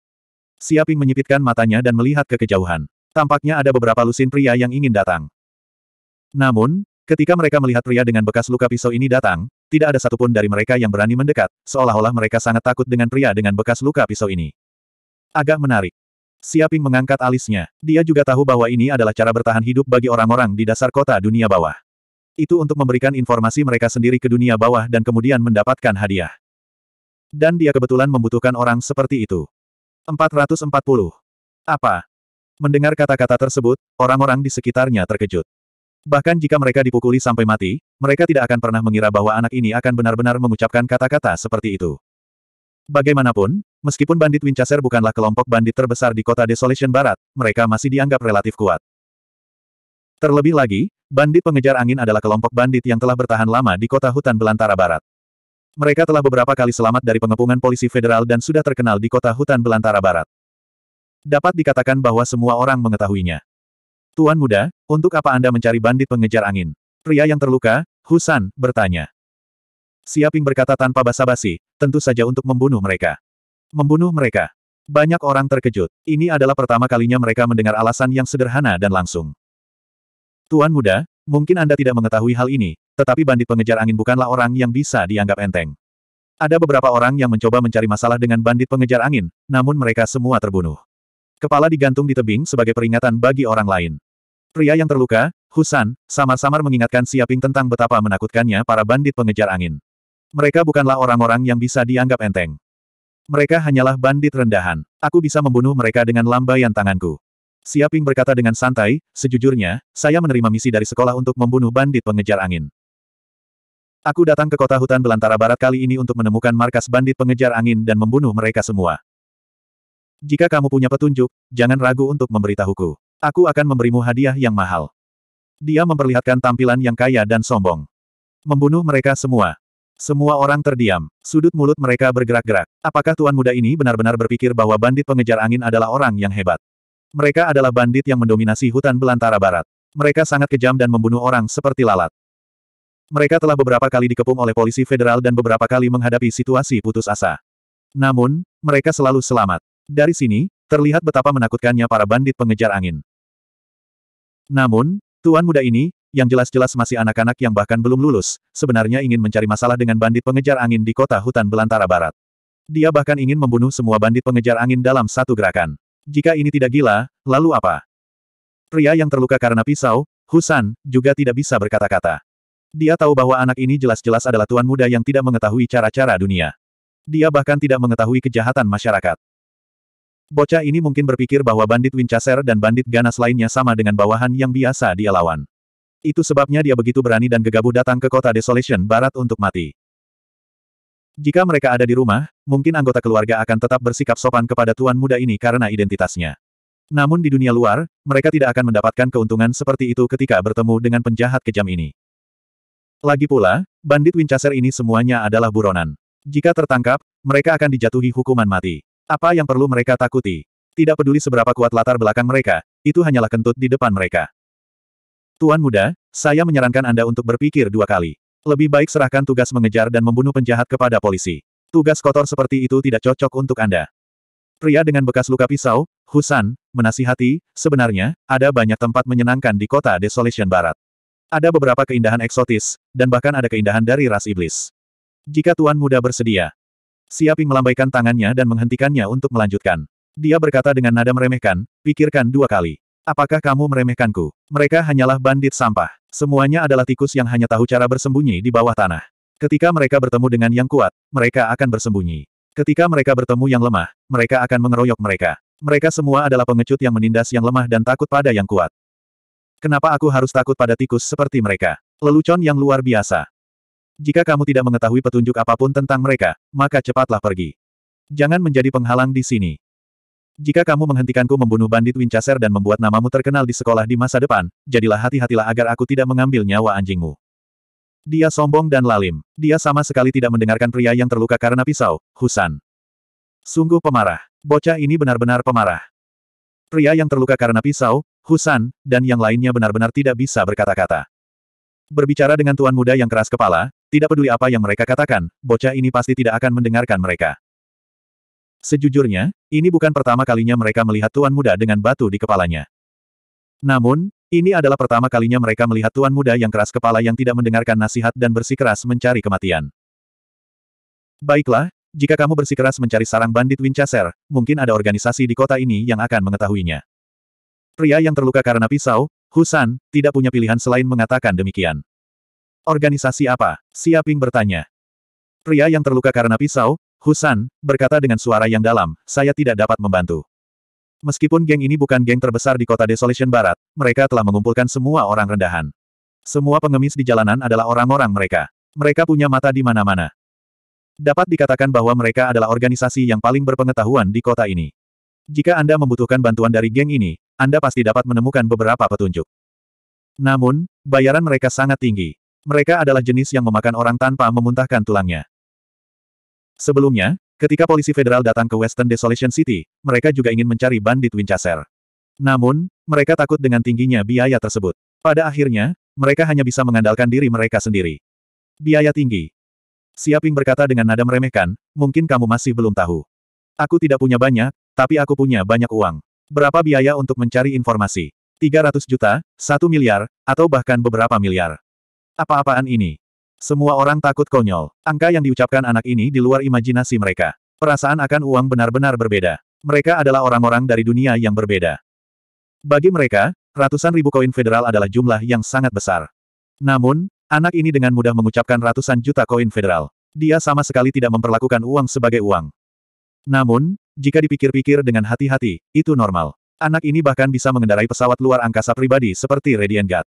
Siaping menyipitkan matanya dan melihat ke kejauhan. Tampaknya ada beberapa lusin pria yang ingin datang. Namun, ketika mereka melihat pria dengan bekas luka pisau ini datang, tidak ada satupun dari mereka yang berani mendekat, seolah-olah mereka sangat takut dengan pria dengan bekas luka pisau ini. Agak menarik. Siaping mengangkat alisnya. Dia juga tahu bahwa ini adalah cara bertahan hidup bagi orang-orang di dasar kota dunia bawah. Itu untuk memberikan informasi mereka sendiri ke dunia bawah dan kemudian mendapatkan hadiah. Dan dia kebetulan membutuhkan orang seperti itu. 440. Apa? Mendengar kata-kata tersebut, orang-orang di sekitarnya terkejut. Bahkan jika mereka dipukuli sampai mati, mereka tidak akan pernah mengira bahwa anak ini akan benar-benar mengucapkan kata-kata seperti itu. Bagaimanapun, meskipun bandit Winchester bukanlah kelompok bandit terbesar di kota Desolation Barat, mereka masih dianggap relatif kuat. Terlebih lagi, bandit pengejar angin adalah kelompok bandit yang telah bertahan lama di kota hutan belantara barat. Mereka telah beberapa kali selamat dari pengepungan polisi federal dan sudah terkenal di kota hutan belantara barat. Dapat dikatakan bahwa semua orang mengetahuinya. Tuan muda, untuk apa Anda mencari bandit pengejar angin? Pria yang terluka, Husan, bertanya. Siaping berkata tanpa basa-basi, tentu saja untuk membunuh mereka. Membunuh mereka. Banyak orang terkejut. Ini adalah pertama kalinya mereka mendengar alasan yang sederhana dan langsung. Tuan muda, Mungkin Anda tidak mengetahui hal ini, tetapi bandit pengejar angin bukanlah orang yang bisa dianggap enteng. Ada beberapa orang yang mencoba mencari masalah dengan bandit pengejar angin, namun mereka semua terbunuh. Kepala digantung di tebing sebagai peringatan bagi orang lain. Pria yang terluka, Husan, samar-samar mengingatkan Siaping tentang betapa menakutkannya para bandit pengejar angin. Mereka bukanlah orang-orang yang bisa dianggap enteng. Mereka hanyalah bandit rendahan. Aku bisa membunuh mereka dengan lambaian tanganku. Siaping berkata dengan santai, sejujurnya, saya menerima misi dari sekolah untuk membunuh bandit pengejar angin. Aku datang ke kota hutan belantara barat kali ini untuk menemukan markas bandit pengejar angin dan membunuh mereka semua. Jika kamu punya petunjuk, jangan ragu untuk memberitahuku. Aku akan memberimu hadiah yang mahal. Dia memperlihatkan tampilan yang kaya dan sombong. Membunuh mereka semua, semua orang terdiam. Sudut mulut mereka bergerak-gerak. Apakah tuan muda ini benar-benar berpikir bahwa bandit pengejar angin adalah orang yang hebat? Mereka adalah bandit yang mendominasi hutan belantara barat. Mereka sangat kejam dan membunuh orang seperti lalat. Mereka telah beberapa kali dikepung oleh polisi federal dan beberapa kali menghadapi situasi putus asa. Namun, mereka selalu selamat. Dari sini, terlihat betapa menakutkannya para bandit pengejar angin. Namun, tuan muda ini, yang jelas-jelas masih anak-anak yang bahkan belum lulus, sebenarnya ingin mencari masalah dengan bandit pengejar angin di kota hutan belantara barat. Dia bahkan ingin membunuh semua bandit pengejar angin dalam satu gerakan. Jika ini tidak gila, lalu apa? Pria yang terluka karena pisau, Husan, juga tidak bisa berkata-kata. Dia tahu bahwa anak ini jelas-jelas adalah tuan muda yang tidak mengetahui cara-cara dunia. Dia bahkan tidak mengetahui kejahatan masyarakat. Bocah ini mungkin berpikir bahwa bandit Winchester dan bandit ganas lainnya sama dengan bawahan yang biasa dia lawan. Itu sebabnya dia begitu berani dan gegabah datang ke kota Desolation Barat untuk mati. Jika mereka ada di rumah, mungkin anggota keluarga akan tetap bersikap sopan kepada tuan muda ini karena identitasnya. Namun di dunia luar, mereka tidak akan mendapatkan keuntungan seperti itu ketika bertemu dengan penjahat kejam ini. Lagi pula, bandit Winchester ini semuanya adalah buronan. Jika tertangkap, mereka akan dijatuhi hukuman mati. Apa yang perlu mereka takuti? Tidak peduli seberapa kuat latar belakang mereka, itu hanyalah kentut di depan mereka. Tuan muda, saya menyarankan Anda untuk berpikir dua kali. Lebih baik serahkan tugas mengejar dan membunuh penjahat kepada polisi. Tugas kotor seperti itu tidak cocok untuk Anda. Pria dengan bekas luka pisau, Husan, menasihati, sebenarnya, ada banyak tempat menyenangkan di kota Desolation Barat. Ada beberapa keindahan eksotis, dan bahkan ada keindahan dari ras iblis. Jika Tuan Muda bersedia, Siaping melambaikan tangannya dan menghentikannya untuk melanjutkan. Dia berkata dengan nada meremehkan, pikirkan dua kali. Apakah kamu meremehkanku? Mereka hanyalah bandit sampah. Semuanya adalah tikus yang hanya tahu cara bersembunyi di bawah tanah. Ketika mereka bertemu dengan yang kuat, mereka akan bersembunyi. Ketika mereka bertemu yang lemah, mereka akan mengeroyok mereka. Mereka semua adalah pengecut yang menindas yang lemah dan takut pada yang kuat. Kenapa aku harus takut pada tikus seperti mereka? Lelucon yang luar biasa. Jika kamu tidak mengetahui petunjuk apapun tentang mereka, maka cepatlah pergi. Jangan menjadi penghalang di sini. Jika kamu menghentikanku membunuh bandit Winchester dan membuat namamu terkenal di sekolah di masa depan, jadilah hati-hatilah agar aku tidak mengambil nyawa anjingmu. Dia sombong dan lalim. Dia sama sekali tidak mendengarkan pria yang terluka karena pisau, Husan. Sungguh pemarah. Bocah ini benar-benar pemarah. Pria yang terluka karena pisau, Husan, dan yang lainnya benar-benar tidak bisa berkata-kata. Berbicara dengan tuan muda yang keras kepala, tidak peduli apa yang mereka katakan, bocah ini pasti tidak akan mendengarkan mereka. Sejujurnya, ini bukan pertama kalinya mereka melihat Tuan Muda dengan batu di kepalanya. Namun, ini adalah pertama kalinya mereka melihat Tuan Muda yang keras kepala yang tidak mendengarkan nasihat dan bersikeras mencari kematian. Baiklah, jika kamu bersikeras mencari sarang bandit Winchester, mungkin ada organisasi di kota ini yang akan mengetahuinya. Pria yang terluka karena pisau, Husan, tidak punya pilihan selain mengatakan demikian. Organisasi apa? Siaping bertanya. Pria yang terluka karena pisau, Husan, berkata dengan suara yang dalam, saya tidak dapat membantu. Meskipun geng ini bukan geng terbesar di kota Desolation Barat, mereka telah mengumpulkan semua orang rendahan. Semua pengemis di jalanan adalah orang-orang mereka. Mereka punya mata di mana-mana. Dapat dikatakan bahwa mereka adalah organisasi yang paling berpengetahuan di kota ini. Jika Anda membutuhkan bantuan dari geng ini, Anda pasti dapat menemukan beberapa petunjuk. Namun, bayaran mereka sangat tinggi. Mereka adalah jenis yang memakan orang tanpa memuntahkan tulangnya. Sebelumnya, ketika polisi federal datang ke Western Desolation City, mereka juga ingin mencari bandit Winchester. Namun, mereka takut dengan tingginya biaya tersebut. Pada akhirnya, mereka hanya bisa mengandalkan diri mereka sendiri. Biaya tinggi. Siaping berkata dengan nada meremehkan, mungkin kamu masih belum tahu. Aku tidak punya banyak, tapi aku punya banyak uang. Berapa biaya untuk mencari informasi? 300 juta, 1 miliar, atau bahkan beberapa miliar. Apa-apaan ini? Semua orang takut konyol. Angka yang diucapkan anak ini di luar imajinasi mereka. Perasaan akan uang benar-benar berbeda. Mereka adalah orang-orang dari dunia yang berbeda. Bagi mereka, ratusan ribu koin federal adalah jumlah yang sangat besar. Namun, anak ini dengan mudah mengucapkan ratusan juta koin federal. Dia sama sekali tidak memperlakukan uang sebagai uang. Namun, jika dipikir-pikir dengan hati-hati, itu normal. Anak ini bahkan bisa mengendarai pesawat luar angkasa pribadi seperti Radiant God.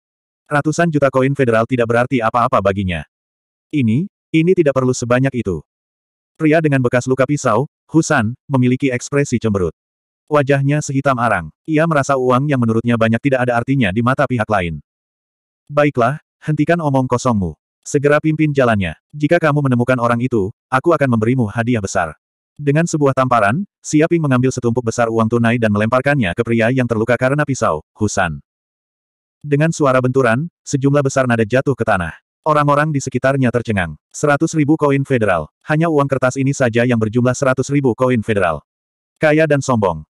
Ratusan juta koin federal tidak berarti apa-apa baginya. Ini, ini tidak perlu sebanyak itu. Pria dengan bekas luka pisau, Husan, memiliki ekspresi cemberut. Wajahnya sehitam arang. Ia merasa uang yang menurutnya banyak tidak ada artinya di mata pihak lain. Baiklah, hentikan omong kosongmu. Segera pimpin jalannya. Jika kamu menemukan orang itu, aku akan memberimu hadiah besar. Dengan sebuah tamparan, Siaping mengambil setumpuk besar uang tunai dan melemparkannya ke pria yang terluka karena pisau, Husan. Dengan suara benturan, sejumlah besar nada jatuh ke tanah. Orang-orang di sekitarnya tercengang. Seratus ribu koin federal. Hanya uang kertas ini saja yang berjumlah seratus ribu koin federal. Kaya dan sombong.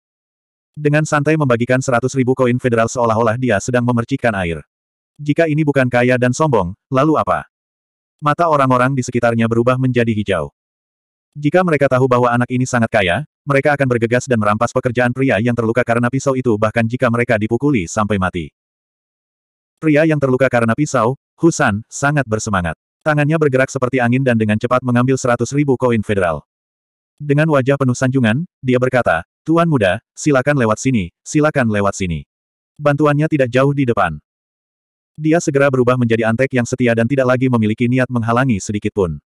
Dengan santai membagikan seratus ribu koin federal seolah-olah dia sedang memercikkan air. Jika ini bukan kaya dan sombong, lalu apa? Mata orang-orang di sekitarnya berubah menjadi hijau. Jika mereka tahu bahwa anak ini sangat kaya, mereka akan bergegas dan merampas pekerjaan pria yang terluka karena pisau itu bahkan jika mereka dipukuli sampai mati. Pria yang terluka karena pisau, Husan, sangat bersemangat. Tangannya bergerak seperti angin dan dengan cepat mengambil seratus ribu koin federal. Dengan wajah penuh sanjungan, dia berkata, Tuan muda, silakan lewat sini, silakan lewat sini. Bantuannya tidak jauh di depan. Dia segera berubah menjadi antek yang setia dan tidak lagi memiliki niat menghalangi sedikitpun.